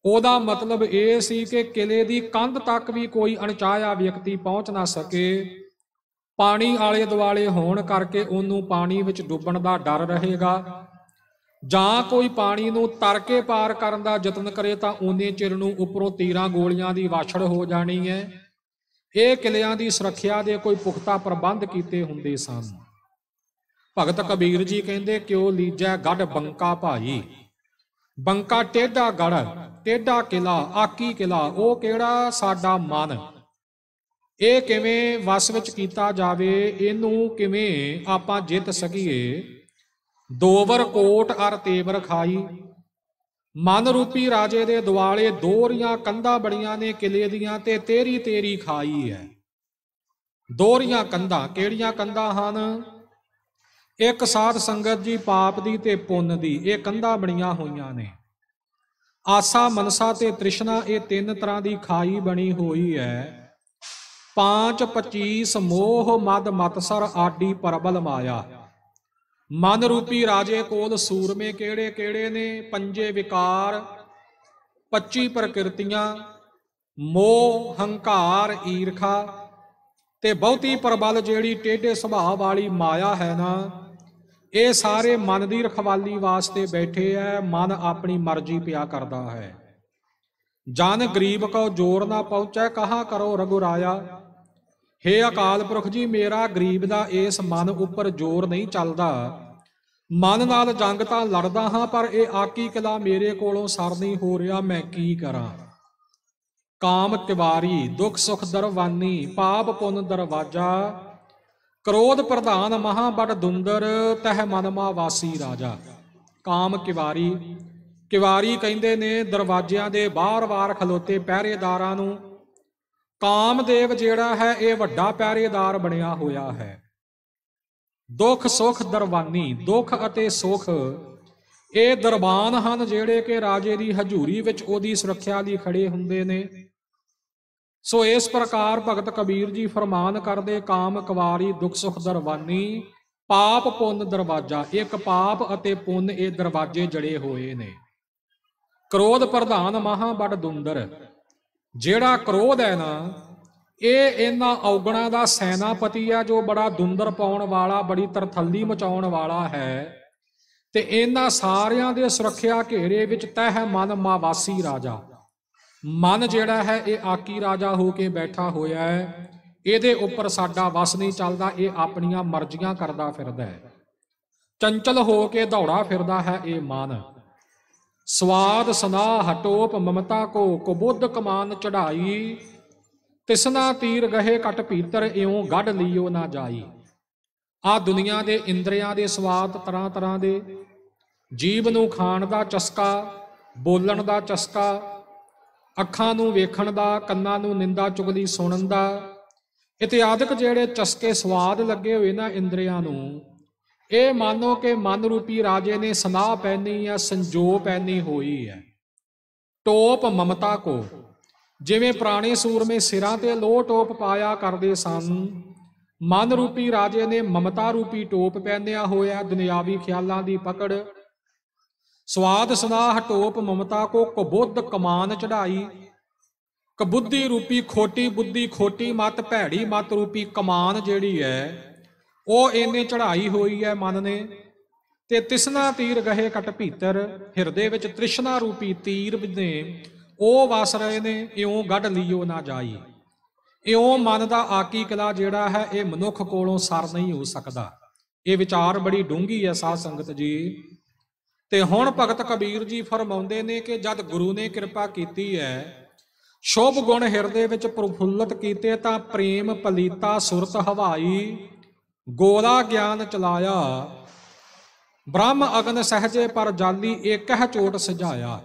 ਉਹਦਾ ਮਤਲਬ ਇਹ ਸੀ ਕਿ ਕਿਲੇ ਦੀ ਕੰਧ ਤੱਕ ਵੀ ਕੋਈ ਅਣਚਾਹਿਆ ਵਿਅਕਤੀ ਪਹੁੰਚ ਨਾ ਸਕੇ ਪਾਣੀ ਆਲੇ ਦੁਆਲੇ ਹੋਣ ਕਰਕੇ ਉਹਨੂੰ ਪਾਣੀ ਵਿੱਚ ਡੁੱਬਣ ਦਾ ਡਰ ਰਹੇਗਾ ਜਾਂ ਕੋਈ ਪਾਣੀ ਨੂੰ ਤਰ ਕੇ ਪਾਰ ਕਰਨ ਦਾ ਯਤਨ ਕਰੇ ਤਾਂ ਉਹਨੇ ਚਿਰ ਨੂੰ ਉੱਪਰੋਂ ਤੀਰਾਂ ਗੋਲੀਆਂ ਦੀ ਵਾਛੜ ਹੋ ਜਾਣੀ ਹੈ ਇਹ ਕਿਲਿਆਂ ਦੀ ਸੁਰੱਖਿਆ ਦੇ ਕੋਈ ਪੁਖਤਾ ਪ੍ਰਬੰਧ ਕੀਤੇ ਹੁੰਦੇ ਸਨ ਭਗਤ ਕਬੀਰ ਜੀ ਕਹਿੰਦੇ ਕਿਉ ਲੀਜੈ ਗੱਡ ਬੰਕਾ ਭਾਈ ਬੰਕਾ ਟੇਡਾ ਗੜ ਟੇਡਾ ਕਿਲਾ ਆਕੀ ਕਿਲਾ ਉਹ ਕਿਹੜਾ ਸਾਡਾ ਮਨ ਇਹ ਕਿਵੇਂ ਵਸ ਵਿੱਚ ਕੀਤਾ ਜਾਵੇ ਇਹਨੂੰ ਕਿਵੇਂ ਆਪਾਂ ਜਿੱਤ ਸਕੀਏ ਦੋਵਰ ਕੋਟ ਅਰ ਤੇਵਰ ਖਾਈ ਮਨ ਰੂਪੀ ਰਾਜੇ ਦੇ ਦਿਵਾਲੇ ਦੋਰੀਆਂ ਕੰਧਾਂ ਬੜੀਆਂ ਨੇ ਕਿਲੇ ਦੀਆਂ ਤੇ ਤੇਰੀ ਤੇਰੀ ਖਾਈ ਹੈ ਦੋਰੀਆਂ ਕੰਧਾਂ ਕਿਹੜੀਆਂ ਕੰਧਾਂ ਹਨ ਇੱਕ ਸਾਧ ਸੰਗਤ ਜੀ ਪਾਪ ਦੀ ਤੇ ਪੁੰਨ ਦੀ ਇਹ ਕੰਧਾਂ ਬਣੀਆਂ ਹੋਈਆਂ ਨੇ ਆਸਾ ਮਨਸਾ ਤੇ ਤ੍ਰਿਸ਼ਨਾ ਇਹ ਤਿੰਨ ਤਰ੍ਹਾਂ ਦੀ ਖਾਈ ਬਣੀ ਹੋਈ ਹੈ ਪਾਂਚ 25 ਮੋਹ ਮਦ ਮਤਸਰ ਆਡੀ ਪਰਬਲ ਮਾਇਆ ਮਨ ਰੂਪੀ ਰਾਜੇ ਕੋਲ ਸੂਰਮੇ ਕਿਹੜੇ ਕਿਹੜੇ ਨੇ ਪੰਜੇ ਵਿਕਾਰ 25 ਪ੍ਰਕਿਰਤੀਆਂ ਮੋਹ ਹੰਕਾਰ ਈਰਖਾ ਤੇ ਬਹੁਤੀ ਪਰਬਲ ਜਿਹੜੀ ਟੇਢੇ ਸੁਭਾਅ ਵਾਲੀ ਮਾਇਆ ਹੈ ਨਾ ਇਹ ਸਾਰੇ ਮਨ ਦੀ ਰਖਵਾਲੀ ਵਾਸਤੇ ਬੈਠੇ ਐ ਮਨ ਆਪਣੀ ਮਰਜ਼ੀ ਪਿਆ ਕਰਦਾ ਹੈ ਜਨ ਗਰੀਬ ਕੋ ਜੋਰ ਨਾ ਪਹੁੰਚੈ ਕਹਾ ਕਰੋ ਰਗੁਰਾਇਆ हे ਅਕਾਲ ਪੁਰਖ ਜੀ ਮੇਰਾ ਗਰੀਬ ਦਾ ਇਸ ਮਨ ਉੱਪਰ ਜੋਰ ਨਹੀਂ ਚੱਲਦਾ ਮਨ ਨਾਲ ਜੰਗ ਤਾਂ ਲੜਦਾ ਹਾਂ ਪਰ ਇਹ ਆਕੀ ਕਲਾ ਮੇਰੇ ਕੋਲੋਂ ਸਰ ਨਹੀਂ ਹੋ ਰਿਹਾ ਮੈਂ ਕੀ ਕਰਾਂ ਕਾਮ ਤਿਵਾਰੀ ਦੁੱਖ ਸੁਖ ਦਰਵਾਨੀ ਪਾਪ ਪੁੰਨ ਦਰਵਾਜਾ ਕ੍ਰੋਧ ਪ੍ਰਧਾਨ ਮਹਾਬੜ ਦੁੰਦਰ ਤਹ ਮਨਮਾ ਵਾਸੀ ਰਾਜਾ ਕਾਮ ਕਿਵਾਰੀ ਕਿਵਾਰੀ ਕਹਿੰਦੇ ਨੇ ਦਰਵਾਜ਼ਿਆਂ ਦੇ ਬਾਹਰ-ਬਾਹਰ ਖਲੋਤੇ ਪਹਿਰੇਦਾਰਾਂ ਨੂੰ ਕਾਮਦੇਵ ਜਿਹੜਾ ਹੈ ਇਹ ਵੱਡਾ ਪਹਿਰੇਦਾਰ ਬਣਿਆ ਹੋਇਆ ਹੈ ਦੁੱਖ ਸੁਖ ਦਰਵਾਨੀ ਦੁੱਖ ਅਤੇ ਸੁਖ ਇਹ ਦਰਬਾਨ ਹਨ ਜਿਹੜੇ ਕਿ ਰਾਜੇ ਦੀ ਹਜ਼ੂਰੀ ਵਿੱਚ ਉਹਦੀ ਸੁਰੱਖਿਆ ਲਈ ਖੜੇ ਹੁੰਦੇ ਨੇ ਸੋ ਇਸ ਪ੍ਰਕਾਰ ਭਗਤ ਕਬੀਰ ਜੀ ਫਰਮਾਨ ਕਰਦੇ ਕਾਮ ਕਵਾਰੀ ਦੁਖ ਸੁਖ ਦਰਵਾਨੀ ਪਾਪ ਪੁੰਨ ਦਰਵਾਜਾ ਇੱਕ ਪਾਪ ਅਤੇ ਪੁੰਨ ਇਹ ਦਰਵਾਜੇ ਜੜੇ ਹੋਏ ਨੇ ਕ੍ਰੋਧ ਪ੍ਰਧਾਨ ਮਹਾ ਬੜ ਦੁੰਦਰ ਜਿਹੜਾ ਕ੍ਰੋਧ ਹੈ ਨਾ ਇਹ ਇਹਨਾਂ ਔਗਣਾ ਦਾ ਸੈਨਾਪਤੀ ਆ ਜੋ ਬੜਾ ਦੁੰਦਰ ਪਾਉਣ ਵਾਲਾ ਬੜੀ ਤਰਥੱਲੀ ਮਚਾਉਣ ਵਾਲਾ ਹੈ ਤੇ ਇਹਨਾਂ ਸਾਰਿਆਂ ਦੇ ਸੁਰੱਖਿਆ ਘੇਰੇ ਵਿੱਚ ਤਹਿ ਮਨ ਮਾਵਾਸੀ ਰਾਜਾ ਮਨ ਜਿਹੜਾ ਹੈ ਇਹ ਆਕੀ ਰਾਜਾ ਹੋ ਕੇ ਬੈਠਾ ਹੋਇਆ ਹੈ ਇਹਦੇ ਉੱਪਰ ਸਾਡਾ ਵਸ ਨਹੀਂ ਚੱਲਦਾ ਇਹ ਆਪਣੀਆਂ ਮਰਜ਼ੀਆਂ ਕਰਦਾ ਫਿਰਦਾ ਹੈ ਚੰਚਲ ਹੋ ਕੇ ਦੌੜਾ ਫਿਰਦਾ ਹੈ ਇਹ ਮਨ ਸਵਾਦ ਸਨਾ ਹਟੋਪ ਮਮਤਾ ਕੋ ਕੁਬੁੱਧ ਕਮਾਨ ਚੜਾਈ ਤਿਸਨਾ ਤੀਰ ਗਹੇ ਕਟ ਪੀਤਰ ਇਉਂ ਗੱਡ ਲਿਓ ਨਾ ਜਾਈ ਆ ਦੁਨੀਆ ਦੇ ਇੰਦਰੀਆਂ ਦੇ ਸਵਾਦ ਤਰ੍ਹਾਂ ਤਰ੍ਹਾਂ ਦੇ ਜੀਵ ਨੂੰ ਖਾਣ ਦਾ ਚਸਕਾ ਬੋਲਣ ਦਾ ਚਸਕਾ ਅੱਖਾਂ ਨੂੰ ਵੇਖਣ ਦਾ ਕੰਨਾਂ ਨੂੰ ਨਿੰਦਾ ਚੁਗਲੀ ਸੁਣਨ ਦਾ ਇਤਿਆਦਿਕ ਜਿਹੜੇ ਚਸਕੇ ਸਵਾਦ ਲੱਗੇ ਹੋਏ ਨਾ ਇੰਦਰੀਆਂ ਨੂੰ ਇਹ ਮੰਨੋ ਕਿ ਮਨ ਰੂਪੀ ਰਾਜੇ ਨੇ ਸਨਾਹ ਪੈਣੀ ਆ ਸੰਜੋਗ ਪੈਣੀ ਹੋਈ ਹੈ ਟੋਪ ਮਮਤਾ ਕੋ ਜਿਵੇਂ ਪ੍ਰਾਣੀ ਸੂਰਮੇ ਸਿਰਾਂ ਤੇ ਲੋਹ ਟੋਪ ਪਾਇਆ ਕਰਦੇ ਸਨ ਮਨ ਰੂਪੀ ਰਾਜੇ ਨੇ ਮਮਤਾ ਰੂਪੀ ਟੋਪ ਪਹਿਨਿਆ ਹੋਇਆ ਦੁਨਿਆਵੀ ਖਿਆਲਾਂ ਦੀ ਪਕੜ ਸਵਾਦ ਸੁਨਾਹ ਟੋਪ ਮਮਤਾ ਕੋ ਕਬੁੱਧ ਕਮਾਨ ਚੜਾਈ ਕਬੁੱਧੀ ਰੂਪੀ ਖੋਟੀ ਬੁੱਧੀ ਖੋਟੀ ਮਤ ਭੈੜੀ ਮਤ ਰੂਪੀ ਕਮਾਨ ਜਿਹੜੀ ਹੈ ਉਹ ਇਹਨੇ ਚੜਾਈ ਹੋਈ ਹੈ ਮਨ ਨੇ ਤੇ ਤਿਸਨਾ ਤੀਰ ਗਹੇ ਕਟ ਭੀਤਰ ਹਿਰਦੇ ਵਿੱਚ ਤ੍ਰਿਸ਼ਨਾ ਰੂਪੀ ਤੀਰ ਬਿਦੇ ਉਹ ਵਸ ਰਹੇ ਨੇ ਇਉਂ ਗੱਡ ਲਿਓ ਨਾ ਜਾਈ ਇਉਂ ਮਨ ਦਾ ਆਕੀ ਕਲਾ ਜਿਹੜਾ ਹੈ ਇਹ ਮਨੁੱਖ ਕੋਲੋਂ ਸਰ ਨਹੀਂ ਹੋ ਸਕਦਾ ਇਹ ਵਿਚਾਰ ਬੜੀ ਡੂੰਗੀ ਹੈ ਸਾਧ ਸੰਗਤ ਜੀ ਤੇ ਹੁਣ ਭਗਤ ਕਬੀਰ ਜੀ ਫਰਮਾਉਂਦੇ ਨੇ ਕਿ ਜਦ ਗੁਰੂ ਨੇ ਕਿਰਪਾ ਕੀਤੀ ਹੈ ਸ਼ੋਭ ਗੁਣ ਹਿਰਦੇ ਵਿੱਚ ਪ੍ਰਫੁੱਲਤ ਕੀਤੇ ਤਾਂ ਪ੍ਰੇਮ ਪਲੀਤਾ ਸੁਰਤ ਹਵਾਈ ਗੋਲਾ ਗਿਆਨ ਚਲਾਇਆ ਬ੍ਰਹਮ ਅਗਨ ਸਹਜੇ ਪਰ ਜਾਲੀ ਏਕਹ ਚੋਟ ਸਜਾਇਆ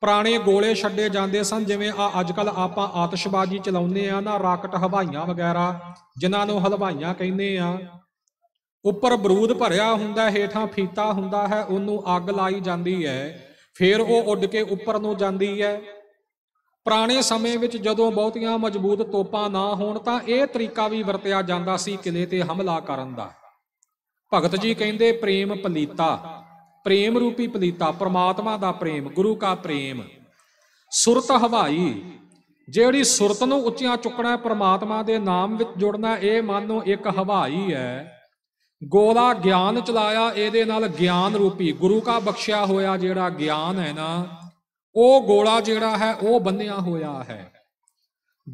ਪੁਰਾਣੇ ਗੋਲੇ ਛੱਡੇ ਜਾਂਦੇ ਸਨ ਜਿਵੇਂ ਆ ਅੱਜ ਕੱਲ ਆਪਾਂ ਆਤਿਸ਼ਬਾਜ਼ੀ ਚਲਾਉਂਦੇ ਆ ਨਾ ਰਾਕਟ ਹਵਾਈਆਂ ਵਗੈਰਾ ਜਿਨ੍ਹਾਂ ਨੂੰ ਹਲਵਾਈਆਂ ਕਹਿੰਦੇ ਆ ਉੱਪਰ ਬਰੂਦ ਭਰਿਆ ਹੁੰਦਾ ਹੇਠਾਂ ਫੀਤਾ ਹੁੰਦਾ ਹੈ ਉਹਨੂੰ ਅੱਗ ਲਾਈ ਜਾਂਦੀ ਹੈ ਫਿਰ ਉਹ ਉੱਡ ਕੇ ਉੱਪਰ ਨੂੰ ਜਾਂਦੀ ਹੈ ਪੁਰਾਣੇ ਸਮੇਂ ਵਿੱਚ ਜਦੋਂ ਬਹੁਤੀਆਂ ਮਜ਼ਬੂਤ ਤੋਪਾਂ ਨਾ ਹੋਣ ਤਾਂ ਇਹ ਤਰੀਕਾ ਵੀ ਵਰਤਿਆ ਜਾਂਦਾ ਸੀ ਕਿਲੇ ਤੇ ਹਮਲਾ ਕਰਨ ਦਾ ਭਗਤ ਜੀ ਕਹਿੰਦੇ ਪ੍ਰੇਮ ਪਲੀਤਾ ਪ੍ਰੇਮ ਰੂਪੀ ਪਲੀਤਾ ਪ੍ਰਮਾਤਮਾ ਦਾ ਪ੍ਰੇਮ ਗੁਰੂ ਦਾ ਪ੍ਰੇਮ ਸੁਰਤ ਹਵਾਈ ਜਿਹੜੀ ਸੁਰਤ ਨੂੰ ਉੱਚੀਆਂ ਚੁੱਕਣਾ ਹੈ ਪ੍ਰਮਾਤਮਾ ਦੇ ਨਾਮ ਵਿੱਚ ਜੁੜਨਾ ਇਹ ਨੂੰ ਇੱਕ ਹਵਾਈ ਹੈ ਗੋਰਾ ਗਿਆਨ ਚਲਾਇਆ ਇਹਦੇ ਨਾਲ ਗਿਆਨ ਰੂਪੀ ਗੁਰੂ ਕਾ ਬਖਸ਼ਿਆ ਹੋਇਆ ਜਿਹੜਾ ਗਿਆਨ ਹੈ ਨਾ ਉਹ ਗੋਲਾ ਜਿਹੜਾ ਹੈ ਉਹ ਬੰਨਿਆ ਹੋਇਆ ਹੈ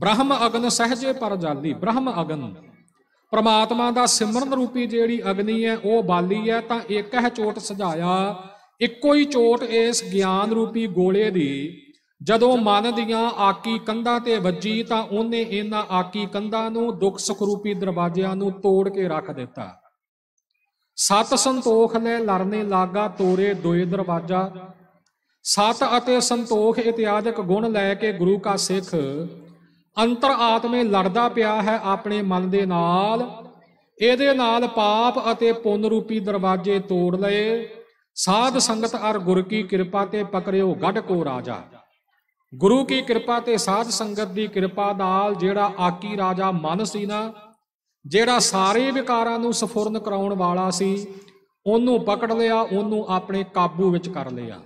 ਬ੍ਰਹਮ ਅਗਨ ਸਹਜੇ ਪਰ ਜਲਦੀ ਬ੍ਰਹਮ ਅਗਨ ਪ੍ਰਮਾਤਮਾ ਦਾ ਸਿਮਰਨ ਰੂਪੀ ਜਿਹੜੀ ਅਗਨੀ ਹੈ ਉਹ ਬਾਲੀ ਹੈ ਤਾਂ ਇੱਕ ਹੈ ਚੋਟ ਸਜਾਇਆ ਇੱਕੋ ਹੀ ਚੋਟ ਇਸ ਗਿਆਨ ਰੂਪੀ ਗੋਲੇ ਦੀ ਜਦੋਂ ਮਨ ਦੀਆਂ ਆਕੀ ਕੰਧਾਂ ਤੇ ਵੱਜੀ ਤਾਂ ਉਹਨੇ ਇਹਨਾਂ ਆਕੀ ਕੰਧਾਂ ਨੂੰ ਦੁੱਖ ਸੁਖ ਰੂਪੀ ਦਰਵਾਜ਼ਿਆਂ ਨੂੰ ਤੋੜ ਕੇ ਰੱਖ ਦਿੱਤਾ ਸਤ ਸੰਤੋਖ ਲੈ ਲਰਨੇ ਲਾਗਾ ਤੋਰੇ ਦੋਏ ਦਰਵਾਜਾ ਸਤ ਅਤੇ ਸੰਤੋਖ ਇਤਿਆਦਿਕ ਗੁਣ ਲੈ ਕੇ ਗੁਰੂ ਕਾ ਸਿੱਖ ਅੰਤਰ ਆਤਮੇ ਲੜਦਾ ਪਿਆ ਹੈ ਆਪਣੇ ਮਨ ਦੇ ਨਾਲ ਇਹਦੇ ਨਾਲ ਪਾਪ ਅਤੇ ਪੁੰਨ ਰੂਪੀ ਦਰਵਾਜੇ ਤੋੜ ਲਏ ਸਾਧ ਸੰਗਤ ਅਰ ਗੁਰ ਕੀ ਕਿਰਪਾ ਤੇ ਪਕੜਿਓ ਗੱਡ ਕੋ ਰਾਜਾ ਗੁਰੂ ਕੀ ਕਿਰਪਾ ਤੇ ਸਾਧ ਸੰਗਤ ਦੀ ਕਿਰਪਾ ਨਾਲ ਜਿਹੜਾ ਆਕੀ ਰਾਜਾ ਮਨ ਸੀ ਨਾ ਜਿਹੜਾ ਸਾਰੇ ਵਿਕਾਰਾਂ ਨੂੰ ਸਫੁਰਨ ਕਰਾਉਣ ਵਾਲਾ ਸੀ ਉਹਨੂੰ ਪਕੜ ਲਿਆ ਉਹਨੂੰ ਆਪਣੇ ਕਾਬੂ ਵਿੱਚ ਕਰ ਲਿਆ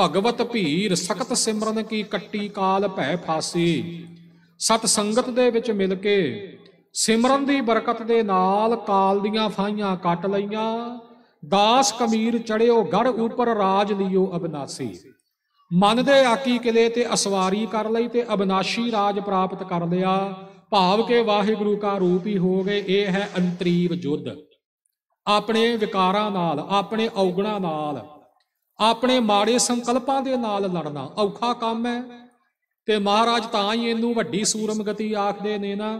ਭਗਵਤ ਭੀਰ ਸਖਤ ਸਿਮਰਨ ਕੀ ਕੱਟੀ ਕਾਲ ਭੈ ਫਾਸੀ ਸਤ ਸੰਗਤ ਦੇ ਵਿੱਚ ਮਿਲ ਕੇ ਸਿਮਰਨ ਦੀ ਬਰਕਤ ਦੇ ਨਾਲ ਕਾਲ ਦੀਆਂ ਫਾਈਆਂ ਕੱਟ ਲਈਆਂ ਦਾਸ ਕਮੀਰ ਚੜਿਓ ਗੜ ਉਪਰ ਰਾਜ ਲਿਓ ਅਬਨਾਸੀ ਮਨ ਦੇ ਆਕੀ ਕਿਲੇ ਤੇ ਅਸਵਾਰੀ ਕਰ ਲਈ ਤੇ ਅਬਨਾਸ਼ੀ ਰਾਜ ਪ੍ਰਾਪਤ ਕਰ ਲਿਆ ਭਾਵ ਕੇ ਵਾਹਿਗੁਰੂ ਕਾ ਰੂਪ ਹੀ ਹੋ ਗਏ ਇਹ ਹੈ ਅੰਤਰੀਵ ਜੁਦ ਆਪਣੇ ਵਿਕਾਰਾਂ ਨਾਲ ਆਪਣੇ ਔਗਣਾਂ ਨਾਲ ਆਪਣੇ ਮਾੜੇ ਸੰਕਲਪਾਂ ਦੇ ਨਾਲ ਲੜਨਾ ਔਖਾ ਕੰਮ ਹੈ ਤੇ ਮਹਾਰਾਜ ਤਾਂ ਹੀ ਇਹਨੂੰ ਵੱਡੀ ਸੂਰਮਗਤੀ ਆਖਦੇ ਨੇ ਨਾ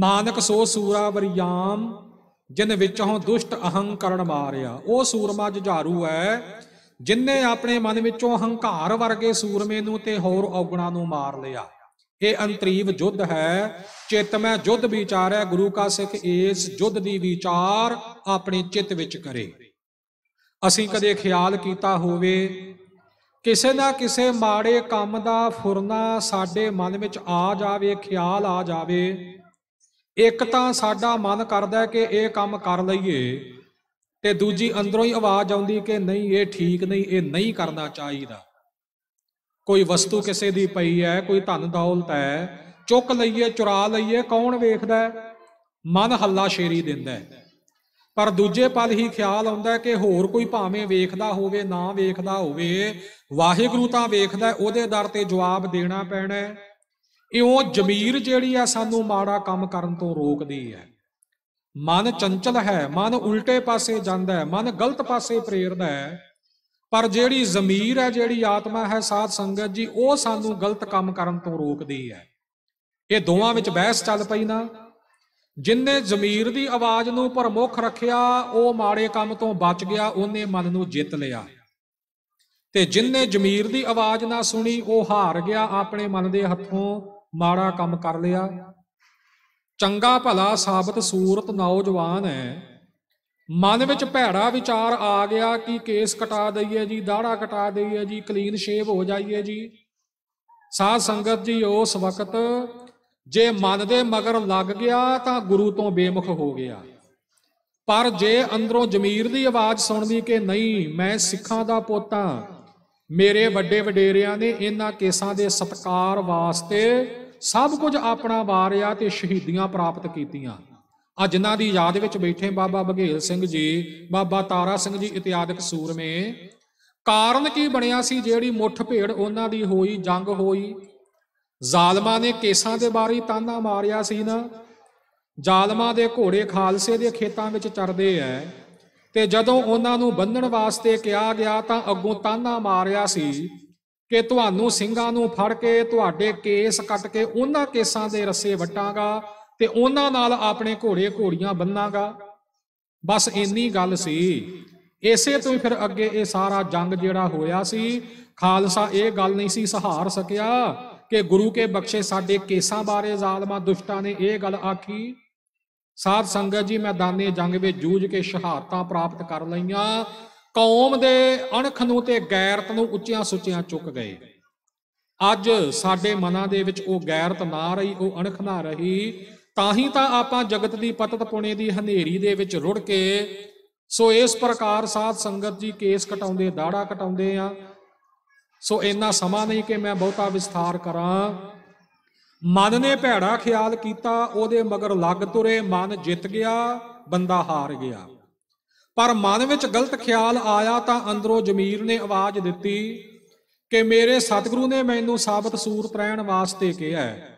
ਨਾਨਕ ਸੋ ਸੂਰਾ ਵਰਿਆਮ ਜਿਨ ਵਿੱਚੋਂ ਦੁਸ਼ਟ ਅਹੰਕਾਰਨ ਮਾਰਿਆ ਉਹ ਸੂਰਮਾ ਜੁਝਾਰੂ ਹੈ ਜਿਨਨੇ ਆਪਣੇ ਮਨ ਵਿੱਚੋਂ ਹੰਕਾਰ ਵਰਗੇ ਸੂਰਮੇ ਨੂੰ ਤੇ ਹੋਰ ਔਗਣਾ ਨੂੰ ਮਾਰ ਲਿਆ ਇਹ ਅੰਤਰੀਵ ਜੁੱਧ ਹੈ ਚਿੱਤ ਮੈਂ ਜੁੱਧ ਹੈ ਗੁਰੂ ਕਾ ਸਿੱਖ ਇਸ ਜੁੱਧ ਦੀ ਵਿਚਾਰ ਆਪਣੇ ਚਿੱਤ ਵਿੱਚ ਕਰੇ ਅਸੀਂ ਕਦੇ ਖਿਆਲ ਕੀਤਾ ਹੋਵੇ ਕਿਸੇ ਨਾ ਕਿਸੇ ਮਾੜੇ ਕੰਮ ਦਾ ਫੁਰਨਾ ਸਾਡੇ ਮਨ ਵਿੱਚ ਆ ਜਾਵੇ ਖਿਆਲ ਆ ਜਾਵੇ ਇੱਕ ਤਾਂ ਸਾਡਾ ਮਨ ਕਰਦਾ ਕਿ ਇਹ ਕੰਮ ਕਰ ਲਈਏ ਤੇ ਦੂਜੀ ਅੰਦਰੋਂ ਹੀ ਆਵਾਜ਼ ਆਉਂਦੀ ਕਿ ਨਹੀਂ ਇਹ ਠੀਕ ਨਹੀਂ ਇਹ ਨਹੀਂ ਕਰਨਾ ਚਾਹੀਦਾ ਕੋਈ ਵਸਤੂ ਕਿਸੇ ਦੀ ਪਈ ਹੈ ਕੋਈ ਧਨ ਦੌਲਤ ਹੈ ਚੁੱਕ ਲਈਏ ਚੁਰਾ ਲਈਏ ਕੌਣ ਵੇਖਦਾ ਹੈ ਮਨ ਹੱਲਾ ਸ਼ੇਰੀ ਦਿੰਦਾ ਹੈ ਪਰ ਦੂਜੇ ਪਲ ਹੀ ਖਿਆਲ ਆਉਂਦਾ ਕਿ ਹੋਰ ਕੋਈ ਭਾਵੇਂ ਵੇਖਦਾ ਹੋਵੇ ਨਾ ਵੇਖਦਾ ਹੋਵੇ ਵਾਹਿਗੁਰੂ ਤਾਂ ਵੇਖਦਾ ਉਹਦੇ ਦਰ ਤੇ ਜਵਾਬ ਦੇਣਾ ਪੈਣਾ ਹੈ ਇਉਂ ਜ਼ਮੀਰ ਜਿਹੜੀ ਆ ਸਾਨੂੰ ਮਾੜਾ ਕੰਮ ਕਰਨ ਤੋਂ ਰੋਕਦੀ ਹੈ ਮਨ ਚੰਚਲ ਹੈ ਮਨ ਉਲਟੇ ਪਾਸੇ ਜਾਂਦਾ ਹੈ ਮਨ ਗਲਤ ਪਾਸੇ ਪ੍ਰੇਰਦਾ ਹੈ ਪਰ ਜਿਹੜੀ ਜ਼ਮੀਰ ਹੈ ਜਿਹੜੀ ਆਤਮਾ ਹੈ ਸਾਧ ਸੰਗਤ ਜੀ ਉਹ ਸਾਨੂੰ ਗਲਤ ਕੰਮ ਕਰਨ ਤੋਂ ਰੋਕਦੀ ਹੈ ਇਹ ਦੋਵਾਂ ਵਿੱਚ ਬਹਿਸ ਚੱਲ ਪਈ ਨਾ ਜਿੰਨੇ ਜ਼ਮੀਰ ਦੀ ਆਵਾਜ਼ ਨੂੰ ਪ੍ਰਮੁੱਖ ਰੱਖਿਆ ਉਹ ਮਾੜੇ ਕੰਮ ਤੋਂ ਬਚ ਗਿਆ ਉਹਨੇ ਮਨ ਨੂੰ ਜਿੱਤ ਲਿਆ ਤੇ ਜਿੰਨੇ ਜ਼ਮੀਰ ਦੀ ਆਵਾਜ਼ ਨਾ ਸੁਣੀ ਉਹ ਹਾਰ ਗਿਆ ਆਪਣੇ ਮਨ ਦੇ ਹੱਥੋਂ ਮਾੜਾ ਕੰਮ ਕਰ ਲਿਆ ਚੰਗਾ ਭਲਾ ਸਾਬਤ ਸੂਰਤ ਨੌਜਵਾਨ ਹੈ ਮਨ ਵਿੱਚ ਭੈੜਾ ਵਿਚਾਰ ਆ ਗਿਆ ਕਿ ਕੇਸ ਕਟਾ ਦਈਏ ਜੀ ਦਾੜਾ ਕਟਾ ਦਈਏ ਜੀ ਕਲੀਨ ਸ਼ੇਵ ਹੋ ਜਾਈਏ ਜੀ ਸਾਧ ਸੰਗਤ ਜੀ ਉਸ ਵਕਤ ਜੇ ਮਨ ਦੇ ਮਗਰ ਲੱਗ ਗਿਆ ਤਾਂ ਗੁਰੂ ਤੋਂ ਬੇਮੁਖ ਹੋ ਗਿਆ ਪਰ ਜੇ ਅੰਦਰੋਂ ਜ਼ਮੀਰ ਦੀ ਆਵਾਜ਼ ਸੁਣਦੀ ਕਿ ਨਹੀਂ ਮੈਂ ਸਿੱਖਾਂ ਦਾ ਪੁੱਤ ਆ ਮੇਰੇ ਵੱਡੇ ਵਡੇਰਿਆਂ ਨੇ ਇਹਨਾਂ ਕੇਸਾਂ ਦੇ ਸਤਕਾਰ ਵਾਸਤੇ ਸਭ ਕੁਝ ਆਪਣਾ ਵਾਰਿਆ ਤੇ ਸ਼ਹੀਦੀਆਂ ਪ੍ਰਾਪਤ ਕੀਤੀਆਂ ਆ ਜਿਨ੍ਹਾਂ ਦੀ ਯਾਦ ਵਿੱਚ ਬੈਠੇ ਬਾਬਾ ਬਘੇਲ ਸਿੰਘ ਜੀ ਬਾਬਾ ਤਾਰਾ ਸਿੰਘ ਜੀ ਇਤਿਆਦਿਕ ਸੂਰਮੇ ਕਾਰਨ ਕੀ ਬਣਿਆ ਸੀ ਜਿਹੜੀ ਮੁੱਠ ਭੇੜ ਉਹਨਾਂ ਦੀ ਹੋਈ ਜੰਗ ਹੋਈ ਜ਼ਾਲਮਾਂ ਨੇ ਕੇਸਾਂ ਦੇ ਬਾਰੇ ਤਾਨਾ ਮਾਰਿਆ ਸੀ ਨਾ ਜ਼ਾਲਮਾਂ ਦੇ ਘੋੜੇ ਖਾਲਸੇ ਦੇ ਖੇਤਾਂ ਵਿੱਚ ਚਰਦੇ ਐ ਤੇ ਜਦੋਂ ਉਹਨਾਂ ਨੂੰ ਬੰਨਣ ਵਾਸਤੇ ਕਿਹਾ ਗਿਆ ਤਾਂ ਅੱਗੋਂ ਤਾਨਾ ਮਾਰਿਆ ਸੀ ਕਿ ਤੁਹਾਨੂੰ ਸਿੰਘਾਂ ਨੂੰ ਫੜ ਕੇ ਤੁਹਾਡੇ ਕੇਸ ਕੱਟ ਕੇ ਉਹਨਾਂ ਕੇਸਾਂ ਦੇ ਰੱਸੇ ਵਟਾਂਗਾ ਤੇ ਉਹਨਾਂ ਨਾਲ ਆਪਣੇ ਘੋੜੇ ਘੋੜੀਆਂ ਬੰਨਾਂਗਾ ਬਸ ਇੰਨੀ ਗੱਲ ਸੀ ਇਸੇ ਤੋਂ ਫਿਰ ਅੱਗੇ ਇਹ ਸਾਰਾ ਜੰਗ ਜਿਹੜਾ ਹੋਇਆ ਸੀ ਖਾਲਸਾ ਇਹ ਗੱਲ ਨਹੀਂ ਸੀ ਸਹਾਰ ਸਕਿਆ ਕਿ ਗੁਰੂ ਕੇ ਬਖਸ਼ੇ ਸਾਡੇ ਕੇਸਾਂ ਬਾਰੇ ਜ਼ਾਲਮਾਂ ਦੁਸ਼ਟਾਂ ਨੇ ਇਹ ਗੱਲ ਆਖੀ ਸਾਧ ਸੰਗਤ ਜੀ ਮੈਦਾਨੇ ਜੰਗ ਵਿੱਚ ਜੂਝ ਕੇ ਸ਼ਹਾਦਤਾਂ ਪ੍ਰਾਪਤ ਕਰ ਲਈਆਂ ਕੌਮ ਦੇ ਅਣਖ ਨੂੰ ਤੇ ਗੈਰਤ ਨੂੰ ਉੱਚੀਆਂ ਸੁੱਚੀਆਂ ਚੁੱਕ ਗਏ ਅੱਜ ਸਾਡੇ ਮਨਾਂ ਦੇ ਵਿੱਚ ਉਹ ਗੈਰਤ ਨਾ ਰਹੀ ਉਹ ਅਣਖ ਨਾ ਰਹੀ ਤਾਂ ਹੀ ਤਾਂ ਆਪਾਂ ਜਗਤ ਦੀ ਪਤਤ ਪੁਣੇ ਦੀ ਹਨੇਰੀ ਦੇ ਵਿੱਚ ਰੁੜ ਕੇ ਸੋ ਇਸ ਪ੍ਰਕਾਰ ਸਾਧ ਸੰਗਤ ਜੀ ਕੇਸ ਕਟਾਉਂਦੇ ਦਾੜਾ ਕਟਾਉਂਦੇ ਆ ਸੋ ਇੰਨਾ ਸਮਾਂ ਨਹੀਂ ਕਿ ਮੈਂ ਬਹੁਤਾ ਵਿਸਥਾਰ ਕਰਾਂ ਮਨ ਨੇ ਭੈੜਾ ਖਿਆਲ ਕੀਤਾ ਉਹਦੇ ਮਗਰ ਲੱਗ ਤੁਰੇ ਮਨ ਜਿੱਤ ਗਿਆ ਬੰਦਾ ਹਾਰ ਗਿਆ ਪਰ ਮਨ ਵਿੱਚ ਗਲਤ ਖਿਆਲ ਆਇਆ ਤਾਂ ਅੰਦਰੋਂ ਜਮੀਰ ਨੇ ਆਵਾਜ਼ ਦਿੱਤੀ ਕਿ ਮੇਰੇ ਸਤਿਗੁਰੂ ਨੇ ਮੈਨੂੰ ਸਾਬਤ ਸੂਰਤ ਰਹਿਣ ਵਾਸਤੇ ਕਿਹਾ ਹੈ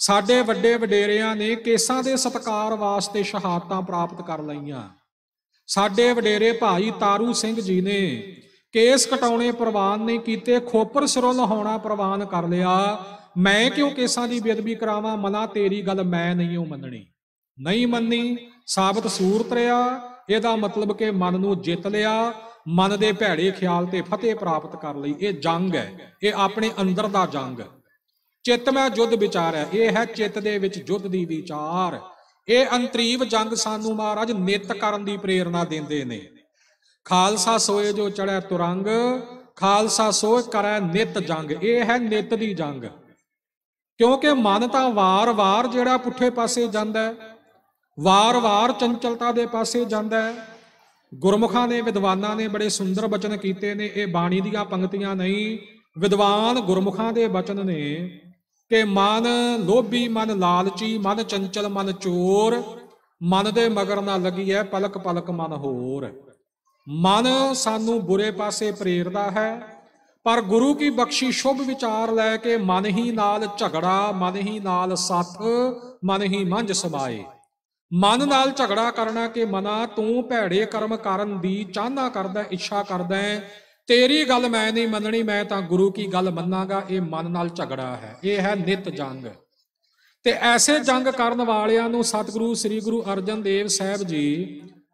ਸਾਡੇ ਵੱਡੇ ਵਡੇਰਿਆਂ ਨੇ ਕੇਸਾਂ ਦੇ ਸਤਕਾਰ ਵਾਸਤੇ ਸ਼ਹਾਦਤਾਂ ਪ੍ਰਾਪਤ ਕਰ ਲਈਆਂ ਸਾਡੇ ਵਡੇਰੇ ਭਾਈ ਤਾਰੂ ਸਿੰਘ ਜੀ ਨੇ ਕੇਸ ਕਟਾਉਣੇ ਪ੍ਰਵਾਨ ਨਹੀਂ ਕੀਤੇ ਖੋਪਰ ਸਿਰੋਂ ਲਹਾਉਣਾ ਪ੍ਰਵਾਨ ਕਰ ਲਿਆ ਮੈਂ ਕਿਉਂ ਕੇਸਾਂ ਦੀ ਬੇਅਦਬੀ ਕਰਾਵਾਂ ਮਨਾ ਤੇਰੀ ਗੱਲ ਮੈਂ ਨਹੀਂ ਉਹ ਮੰਨਣੀ ਨਹੀਂ ਮੰਨੀ ਸਾਬਤ ਸੂਰਤ ਰਿਆ ਇਹਦਾ ਮਤਲਬ ਕਿ ਮਨ ਨੂੰ ਜਿੱਤ ਲਿਆ ਮਨ ਦੇ ਭੈੜੇ ਖਿਆਲ ਤੇ ਫਤਿਹ ਪ੍ਰਾਪਤ ਕਰ ਲਈ ਇਹ ਜੰਗ ਹੈ ਇਹ ਆਪਣੇ ਅੰਦਰ ਦਾ ਜੰਗ ਹੈ ਚਿੱਤ ਮੈਂ ਜੁੱਧ ਵਿਚਾਰ ਹੈ ਇਹ ਹੈ ਚਿੱਤ ਦੇ ਵਿੱਚ ਜੁੱਧ ਦੀ ਵਿਚਾਰ ਇਹ ਅੰਤਰੀਵ ਜੰਗ ਸਾਨੂੰ ਮਹਾਰਾਜ ਨਿਤ ਕਰਨ ਦੀ ਪ੍ਰੇਰਣਾ ਦਿੰਦੇ ਨੇ ਖਾਲਸਾ ਸੋਏ ਜੋ ਚੜੈ ਤੁਰੰਗ ਖਾਲਸਾ ਸੋਏ ਕਰੈ ਨਿਤ ਜੰਗ ਇਹ ਹੈ ਨਿਤ ਦੀ ਜੰਗ ਕਿਉਂਕਿ ਮਨ ਤਾਂ ਵਾਰ-ਵਾਰ ਜਿਹੜਾ ਪੁੱਠੇ ਪਾਸੇ ਜਾਂਦਾ ਹੈ ਵਾਰ-ਵਾਰ ਚੰਚਲਤਾ ਦੇ ਪਾਸੇ ਜਾਂਦਾ ਹੈ ਗੁਰਮੁਖਾਂ ਨੇ ਵਿਦਵਾਨਾਂ ਨੇ ਬੜੇ ਸੁੰਦਰ ਬਚਨ ਕੀਤੇ ਨੇ ਇਹ ਬਾਣੀ ਦੀਆਂ ਪੰਕਤੀਆਂ ਨਹੀਂ ਵਿਦਵਾਨ ਗੁਰਮੁਖਾਂ ਦੇ ਬਚਨ ਨੇ ਕਿ ਮਨ ਲੋਭੀ ਮਨ ਲਾਲਚੀ ਮਨ ਚੰਚਲ ਮਨ ਚੋਰ ਮਨ ਦੇ ਮਗਰ ਨਾ ਲੱਗੀ ਐ ਪਲਕ ਪਲਕ ਮਨ ਹੋਰ ਮਨ ਸਾਨੂੰ ਬੁਰੇ ਪਾਸੇ ਪ੍ਰੇਰਦਾ ਹੈ ਪਰ ਗੁਰੂ ਕੀ ਬਖਸ਼ੀ ਸ਼ੁਭ ਵਿਚਾਰ ਲੈ ਕੇ ਮਨ ਹੀ ਨਾਲ ਝਗੜਾ ਮਨ ਹੀ ਨਾਲ ਸੱਤ ਮਨ ਹੀ ਮੰਝ ਸਮਾਏ ਮਨ ਨਾਲ ਝਗੜਾ ਕਰਨਾ ਕਿ ਮਨਾ ਤੂੰ ਭੈੜੇ ਕਰਮ ਕਰਨ ਦੀ ਚਾਹਨਾ ਕਰਦਾ ਇੱਛਾ ਕਰਦਾ ਤੇਰੀ ਗੱਲ ਮੈਂ ਨਹੀਂ ਮੰਨਣੀ ਮੈਂ ਤਾਂ ਗੁਰੂ ਕੀ ਗੱਲ ਮੰਨਾਂਗਾ ਇਹ ਮਨ ਨਾਲ ਝਗੜਾ ਹੈ ਇਹ ਹੈ ਨਿਤ ਜੰਗ ਤੇ ਐਸੇ ਜੰਗ ਕਰਨ ਵਾਲਿਆਂ ਨੂੰ ਸਤਿਗੁਰੂ ਸ੍ਰੀ ਗੁਰੂ ਅਰਜਨ ਦੇਵ ਸਾਹਿਬ ਜੀ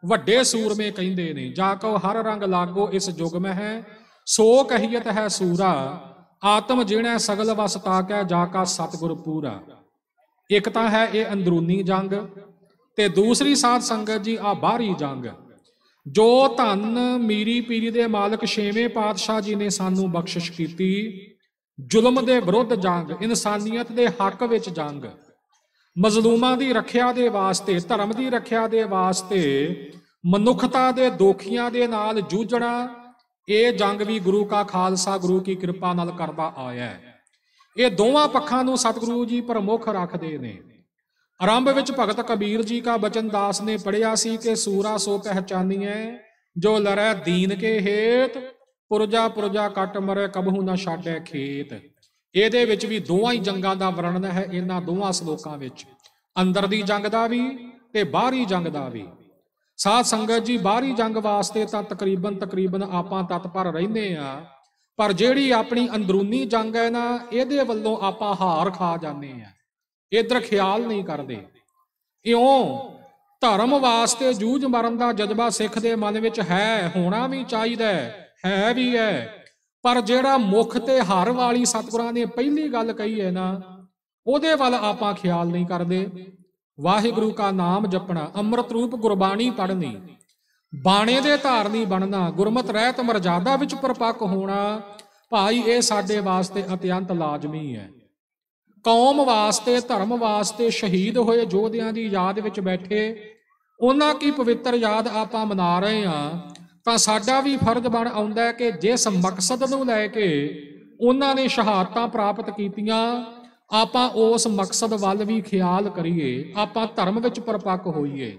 ਵੱਡੇ ਸੂਰਮੇ ਕਹਿੰਦੇ ਨੇ ਜਾ ਕੋ ਹਰ ਰੰਗ ਲਾਗੋ ਇਸ ਜੁਗ ਮਹਿ ਹੈ ਸੋ ਕਹੀਤ ਹੈ ਸੂਰਾ ਆਤਮ ਜਿਹੜਾ ਸਗਲ ਵਸ ਤਾਕੈ ਜਾ ਕਾ ਸਤਿਗੁਰ ਪੂਰਾ ਇੱਕ ਤਾਂ ਹੈ ਇਹ ਅੰਦਰੂਨੀ ਜੰਗ ਤੇ ਦੂਸਰੀ ਸਾਧ ਸੰਗਤ ਜੀ ਆ ਬਾਹਰੀ ਜੰਗ ਹੈ ਜੋ ਧਨ ਮੀਰੀ ਪੀਰੀ ਦੇ ਮਾਲਕ ਛੇਵੇਂ ਪਾਤਸ਼ਾਹ ਜੀ ਨੇ ਸਾਨੂੰ ਬਖਸ਼ਿਸ਼ ਕੀਤੀ ਜ਼ੁਲਮ ਦੇ ਵਿਰੁੱਧ ਜੰਗ ਇਨਸਾਨੀਅਤ ਦੇ ਹੱਕ ਵਿੱਚ ਜੰਗ ਮਜ਼ਲੂਮਾਂ ਦੀ ਰੱਖਿਆ ਦੇ ਵਾਸਤੇ ਧਰਮ ਦੀ ਰੱਖਿਆ ਦੇ ਵਾਸਤੇ ਮਨੁੱਖਤਾ ਦੇ ਦੋਖੀਆਂ ਦੇ ਨਾਲ ਜੂਝਣਾ ਇਹ ਜੰਗ ਵੀ ਗੁਰੂ ਕਾ ਖਾਲਸਾ ਗੁਰੂ ਕੀ ਕਿਰਪਾ ਨਾਲ ਕਰਦਾ ਆਇਆ ਹੈ ਇਹ ਦੋਵਾਂ ਪੱਖਾਂ ਨੂੰ ਸਤਿਗੁਰੂ ਜੀ ਪ੍ਰਮੁੱਖ ਰੱਖਦੇ ਨੇ ਆਰੰਭ ਵਿੱਚ ਭਗਤ ਕਬੀਰ ਜੀ ਦਾ ਬਚਨ ਦਾਸ ਨੇ ਪੜਿਆ ਸੀ ਕਿ ਸੂਰਾ ਸੋ ਪਹਿਚਾਨੀਐ ਜੋ ਲਰੈ ਦੀਨ ਕੇ ਹੇਤ ਪੁਰਜਾ ਪੁਰਜਾ ਕਟ ਮਰੇ ਕਬਹੂ ਨਾ ਛਾਟੇ ਖੇਤ ਇਹਦੇ ਵਿੱਚ ਵੀ ਦੋਹਾਂ ਹੀ ਜੰਗਾਂ ਦਾ ਵਰਣਨ ਹੈ ਇਹਨਾਂ ਦੋਹਾਂ ਸ਼ਲੋਕਾਂ ਵਿੱਚ ਅੰਦਰ ਦੀ ਜੰਗ ਦਾ ਵੀ ਤੇ ਬਾਹਰੀ ਜੰਗ ਦਾ ਵੀ ਸਾਧ ਸੰਗਤ ਜੀ ਬਾਹਰੀ ਜੰਗ ਵਾਸਤੇ ਤਾਂ ਤਕਰੀਬਨ ਤਕਰੀਬਨ ਆਪਾਂ ਤਤਪਰ ਰਹਿੰਦੇ ਆ ਪਰ ਜਿਹੜੀ ਆਪਣੀ ਅੰਦਰੂਨੀ ਜੰਗ ਹੈ ਨਾ ਇਹਦੇ ਵੱਲੋਂ ਆਪਾਂ ਹਾਰ ਖਾ ਜਾਂਦੇ ਆ ਇਧਰ ਖਿਆਲ ਨਹੀਂ ਕਰਦੇ ਇਉਂ ਧਰਮ ਵਾਸਤੇ ਜੂਝ ਮਰਨ ਦਾ ਜਜ਼ਬਾ ਸਿੱਖ ਦੇ ਮਨ ਵਿੱਚ ਹੈ ਹੋਣਾ ਵੀ ਚਾਹੀਦਾ ਹੈ ਵੀ ਹੈ ਪਰ ਜਿਹੜਾ ਮੁਖ ਤੇ ਹਰ ਵਾਲੀ ਸਤਿਗੁਰਾਂ ਨੇ ਪਹਿਲੀ ਗੱਲ ਕਹੀ ਹੈ ਨਾ ਉਹਦੇ ਵੱਲ ਆਪਾਂ ਖਿਆਲ ਨਹੀਂ ਕਰਦੇ ਵਾਹਿਗੁਰੂ ਕਾ ਨਾਮ ਜਪਣਾ ਅੰਮ੍ਰਿਤ ਰੂਪ ਗੁਰਬਾਣੀ ਪੜ੍ਹਨੀ ਬਾਣੇ ਦੇ ਧਾਰਨੀ ਬਣਨਾ ਗੁਰਮਤ ਰਹਿਤ ਮਰਜ਼ਾਦਾ ਵਿੱਚ ਪਰਪੱਕ ਹੋਣਾ ਭਾਈ ਇਹ ਸਾਡੇ ਵਾਸਤੇ ਅਤਿਅੰਤ ਲਾਜ਼ਮੀ ਹੈ ਕੌਮ ਵਾਸਤੇ ਧਰਮ ਵਾਸਤੇ ਸ਼ਹੀਦ ਹੋਏ ਯੋਧਿਆਂ ਦੀ ਯਾਦ ਵਿੱਚ ਬੈਠੇ ਉਹਨਾਂ ਕੀ ਪਵਿੱਤਰ ਯਾਦ ਆਪਾਂ ਮਨਾ ਰਹੇ ਆ ਤਾਂ ਸਾਡਾ ਵੀ ਫਰਜ਼ ਬਣ ਆਉਂਦਾ ਕਿ ਜਿਸ ਮਕਸਦ ਨੂੰ ਲੈ ਕੇ ਉਹਨਾਂ ਨੇ ਸ਼ਹਾਦਤਾਂ ਪ੍ਰਾਪਤ ਕੀਤੀਆਂ ਆਪਾਂ ਉਸ ਮਕਸਦ ਵੱਲ ਵੀ ਖਿਆਲ ਕਰੀਏ ਆਪਾਂ ਧਰਮ ਵਿੱਚ ਪਰਪੱਕ ਹੋਈਏ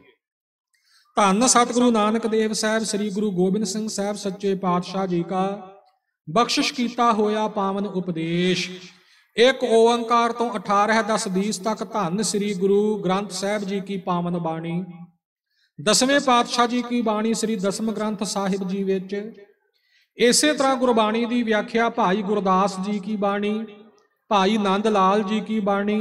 ਧੰਨ ਸਤਿਗੁਰੂ ਨਾਨਕ ਦੇਵ ਸਾਹਿਬ ਸ੍ਰੀ ਗੁਰੂ ਗੋਬਿੰਦ ਸਿੰਘ ਸਾਹਿਬ ਸੱਚੇ ਪਾਤਸ਼ਾਹ ਜੀ ਕਾ ਬਖਸ਼ਿਸ਼ ਕੀਤਾ ਹੋਇਆ ਪਾਵਨ ਉਪਦੇਸ਼ ਇੱਕ ਓੰਕਾਰ ਤੋਂ 18 10 20 ਤੱਕ ਧੰਨ ਸ੍ਰੀ ਗੁਰੂ ਗ੍ਰੰਥ ਸਾਹਿਬ ਜੀ ਕੀ ਪਾਵਨ ਬਾਣੀ ਦਸਵੇਂ ਪਾਤਸ਼ਾਹ ਜੀ ਕੀ ਬਾਣੀ ਸ੍ਰੀ ਦਸਮ ਗ੍ਰੰਥ ਸਾਹਿਬ ਜੀ ਵਿੱਚ ਇਸੇ ਤਰ੍ਹਾਂ ਗੁਰਬਾਣੀ ਦੀ ਵਿਆਖਿਆ ਭਾਈ ਗੁਰਦਾਸ ਜੀ ਕੀ ਬਾਣੀ ਭਾਈ ਨੰਦ ਲਾਲ ਜੀ ਕੀ ਬਾਣੀ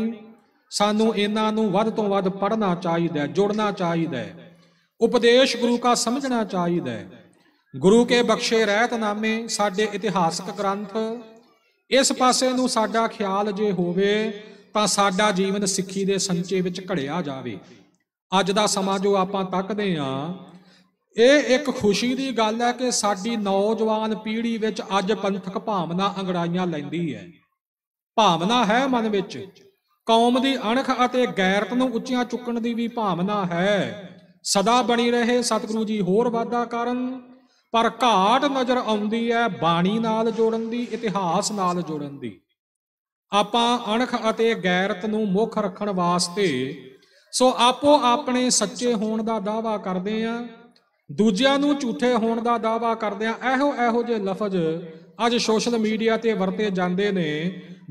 ਸਾਨੂੰ ਇਹਨਾਂ ਨੂੰ ਵੱਧ ਤੋਂ ਵੱਧ ਪੜ੍ਹਨਾ ਚਾਹੀਦਾ ਹੈ ਜੁੜਨਾ ਚਾਹੀਦਾ ਹੈ ਉਪਦੇਸ਼ ਗੁਰੂ ਕਾ ਸਮਝਣਾ ਚਾਹੀਦਾ ਹੈ ਗੁਰੂ ਕੇ ਬਖਸ਼ੇ ਰਹਿਤ ਨਾਮੇ ਸਾਡੇ ਇਤਿਹਾਸਕ ਗ੍ਰੰਥ ਇਸ ਪਾਸੇ ਨੂੰ ਸਾਡਾ ਖਿਆਲ ਜੇ ਹੋਵੇ ਤਾਂ ਸਾਡਾ ਜੀਵਨ ਸਿੱਖੀ ਦੇ ਸੰਚੇ ਵਿੱਚ ਘੜਿਆ ਜਾਵੇ ਅੱਜ ਦਾ ਸਮਾਂ ਜੋ ਆਪਾਂ ਤੱਕਦੇ ਆ ਇਹ ਇੱਕ ਖੁਸ਼ੀ ਦੀ ਗੱਲ ਹੈ ਕਿ ਸਾਡੀ ਨੌਜਵਾਨ ਪੀੜ੍ਹੀ ਵਿੱਚ ਅੱਜ ਪੰਥਕ ਭਾਵਨਾ ਅੰਗੜਾਈਆਂ ਲੈਂਦੀ ਹੈ ਭਾਵਨਾ ਹੈ ਮਨ ਵਿੱਚ ਕੌਮ ਦੀ ਅਣਖ ਅਤੇ ਗੈਰਤ ਨੂੰ ਉੱਚੀਆਂ ਚੁੱਕਣ ਦੀ ਵੀ ਭਾਵਨਾ ਹੈ ਸਦਾ ਬਣੀ ਰਹੇ ਸਤਿਗੁਰੂ ਜੀ ਹੋਰ ਵਾਦਾ ਕਰਨ ਪਰ ਘਾਟ ਨਜ਼ਰ ਆਉਂਦੀ ਹੈ ਬਾਣੀ ਨਾਲ ਜੋੜਨ ਦੀ ਇਤਿਹਾਸ ਨਾਲ ਜੋੜਨ ਦੀ ਆਪਾਂ ਅਣਖ ਅਤੇ ਗੈਰਤ ਨੂੰ ਮੁੱਖ ਰੱਖਣ ਵਾਸਤੇ ਸੋ ਆਪੋ ਆਪਣੇ ਸੱਚੇ ਹੋਣ ਦਾ ਦਾਵਾ ਕਰਦੇ ਆ ਦੂਜਿਆਂ ਨੂੰ ਝੂਠੇ ਹੋਣ ਦਾ ਦਾਵਾ ਕਰਦੇ ਆ ਇਹੋ ਇਹੋ ਜਿਹੇ ਲਫ਼ਜ਼ ਅੱਜ ਸੋਸ਼ਲ ਮੀਡੀਆ ਤੇ ਵਰਤੇ ਜਾਂਦੇ ਨੇ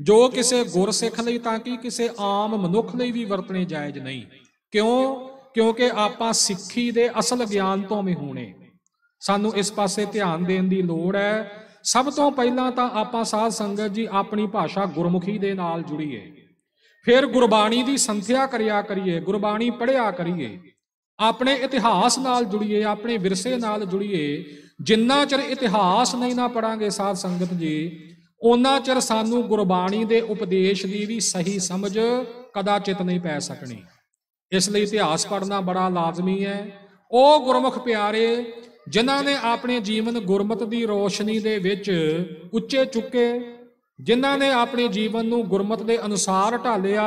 ਜੋ ਕਿਸੇ ਗੁਰਸਿੱਖ ਲਈ ਤਾਂ ਕੀ ਕਿਸੇ ਆਮ ਮਨੁੱਖ ਲਈ ਵੀ ਵਰਤਣੇ ਜਾਇਜ਼ ਨਹੀਂ ਕਿਉਂ ਕਿਉਂਕਿ ਆਪਾਂ ਸਿੱਖੀ ਦੇ ਅਸਲ ਗਿਆਨ ਤੋਂ ਵੀ ਹੋਣੇ ਸਾਨੂੰ ਇਸ ਪਾਸੇ ਧਿਆਨ ਦੇਣ ਦੀ ਲੋੜ ਹੈ ਸਭ ਤੋਂ ਪਹਿਲਾਂ ਤਾਂ ਆਪਾਂ ਸਾਧ ਸੰਗਤ ਜੀ ਆਪਣੀ ਭਾਸ਼ਾ ਗੁਰਮੁਖੀ ਦੇ ਨਾਲ ਜੁੜੀਏ ਫਿਰ ਗੁਰਬਾਣੀ ਦੀ ਸੰਥਿਆ ਕਰਿਆ ਕਰੀਏ ਗੁਰਬਾਣੀ ਪੜਿਆ ਕਰੀਏ ਆਪਣੇ ਇਤਿਹਾਸ ਨਾਲ ਜੁੜੀਏ ਆਪਣੇ ਵਿਰਸੇ ਨਾਲ ਜੁੜੀਏ ਜਿੰਨਾ ਚਿਰ ਇਤਿਹਾਸ ਨਹੀਂ ਨਾ ਪੜਾਂਗੇ ਸਾਧ ਸੰਗਤ ਜੀ ਉਹਨਾਂ ਚਿਰ ਸਾਨੂੰ ਗੁਰਬਾਣੀ ਦੇ ਉਪਦੇਸ਼ ਦੀ ਵੀ ਸਹੀ ਸਮਝ ਕਦਾ ਚਿਤ ਨਹੀਂ ਪੈ ਸਕਣੀ ਇਸ ਲਈ ਇਤਿਹਾਸ ਪੜਨਾ ਬੜਾ ਲਾਜ਼ਮੀ ਹੈ ਉਹ ਗੁਰਮੁਖ ਪਿਆਰੇ ਜਿਨ੍ਹਾਂ ਨੇ ਆਪਣੇ ਜੀਵਨ ਗੁਰਮਤ ਦੀ ਰੋਸ਼ਨੀ ਦੇ ਵਿੱਚ ਉੱਚੇ ਚੁੱਕੇ ਜਿਨ੍ਹਾਂ ਨੇ ਆਪਣੇ ਜੀਵਨ ਨੂੰ ਗੁਰਮਤ ਦੇ ਅਨੁਸਾਰ ਢਾਲਿਆ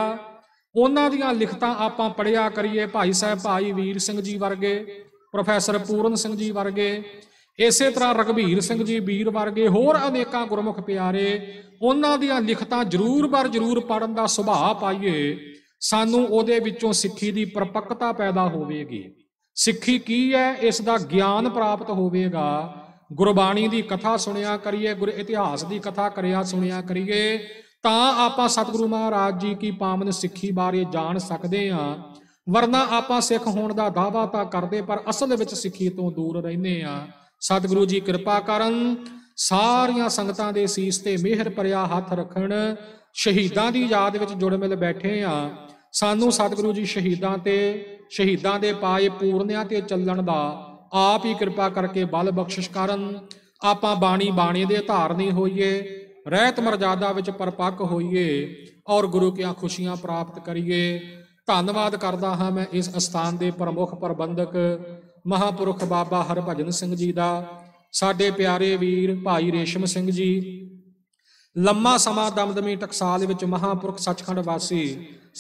ਉਹਨਾਂ ਦੀਆਂ ਲਿਖਤਾਂ ਆਪਾਂ ਪੜਿਆ ਕਰੀਏ ਭਾਈ ਸਾਹਿਬ ਭਾਈ ਵੀਰ ਸਿੰਘ ਜੀ ਵਰਗੇ ਪ੍ਰੋਫੈਸਰ ਪੂਰਨ ਸਿੰਘ ਜੀ ਵਰਗੇ ਇਸੇ ਤਰ੍ਹਾਂ ਰਗਵੀਰ ਸਿੰਘ ਜੀ ਵੀਰ ਵਰਗੇ ਹੋਰ ਅਨੇਕਾਂ ਗੁਰਮੁਖ ਪਿਆਰੇ ਉਹਨਾਂ ਦੀਆਂ ਲਿਖਤਾਂ ਜ਼ਰੂਰ ਬਰ ਜ਼ਰੂਰ ਪੜਨ ਦਾ ਸੁਭਾਅ ਪਾਈਏ ਸਾਨੂੰ ਉਹਦੇ ਵਿੱਚੋਂ ਸਿੱਖੀ ਦੀ ਪਰਪੱਕਤਾ ਪੈਦਾ ਹੋਵੇਗੀ ਸਿੱਖੀ ਕੀ ਹੈ ਇਸ ਦਾ ਗਿਆਨ ਪ੍ਰਾਪਤ ਹੋਵੇਗਾ ਗੁਰਬਾਣੀ ਦੀ ਕਥਾ ਸੁਣਿਆ ਕਰੀਏ ਗੁਰ ਇਤਿਹਾਸ ਦੀ ਕਥਾ ਕਰਿਆ ਸੁਣਿਆ ਕਰੀਏ ਤਾਂ ਆਪਾਂ ਸਤਿਗੁਰੂ ਮਹਾਰਾਜ ਜੀ ਕੀ ਪਾਵਨ ਸਿੱਖੀ ਬਾਰੇ ਜਾਣ ਸਕਦੇ ਹਾਂ ਵਰਨਾ ਆਪਾਂ ਸਿੱਖ ਹੋਣ ਦਾ ਦਾਵਾ ਤਾਂ ਕਰਦੇ ਪਰ ਅਸਲ ਵਿੱਚ ਸਿੱਖੀ ਤੋਂ ਦੂਰ ਰਹਿੰਦੇ ਆ ਸਤਿਗੁਰੂ ਜੀ ਕਿਰਪਾ ਕਰਨ ਸਾਰੀਆਂ ਸੰਗਤਾਂ ਦੇ ਸੀਸ ਤੇ ਮਿਹਰ ਭਰਿਆ ਹੱਥ ਰੱਖਣ ਸ਼ਹੀਦਾਂ ਦੀ ਯਾਦ ਵਿੱਚ ਜੁੜ ਮਿਲ ਬੈਠੇ ਆ ਸਾਨੂੰ ਸਤਿਗੁਰੂ ਜੀ ਸ਼ਹੀਦਾਂ ਤੇ ਸ਼ਹੀਦਾਂ ਦੇ ਪਾਏ ਪੂਰਨਿਆਂ ਤੇ ਚੱਲਣ ਦਾ ਆਪ ਹੀ ਕਿਰਪਾ ਕਰਕੇ ਬਲ ਬਖਸ਼ਿਸ਼ ਕਰਨ ਆਪਾਂ ਬਾਣੀ ਬਾਣੀ ਦੇ ਧਾਰਨੀ ਹੋਈਏ ਰਹਿਤ ਮਰਜ਼ਾਦਾ ਵਿੱਚ ਪਰਪੱਕ ਹੋਈਏ ਔਰ ਗੁਰੂ ਕੀਆਂ ਖੁਸ਼ੀਆਂ ਪ੍ਰਾਪਤ ਕਰੀਏ ਧੰਨਵਾਦ ਕਰਦਾ ਹਾਂ ਮੈਂ ਇਸ ਅਸਥਾਨ ਦੇ ਪ੍ਰਮੁੱਖ ਪ੍ਰਬੰਧਕ ਮਹਾਪੁਰਖ ਬਾਬਾ ਹਰਭਜਨ ਸਿੰਘ ਜੀ ਦਾ ਸਾਡੇ ਪਿਆਰੇ ਵੀਰ ਭਾਈ ਰੇਸ਼ਮ ਸਿੰਘ ਜੀ ਲੰਮਾ ਸਮਾਂ ਦਮਦਮੀ ਟਕਸਾਲ ਵਿੱਚ ਮਹਾਪੁਰਖ ਸੱਚਖੰਡ ਵਾਸੀ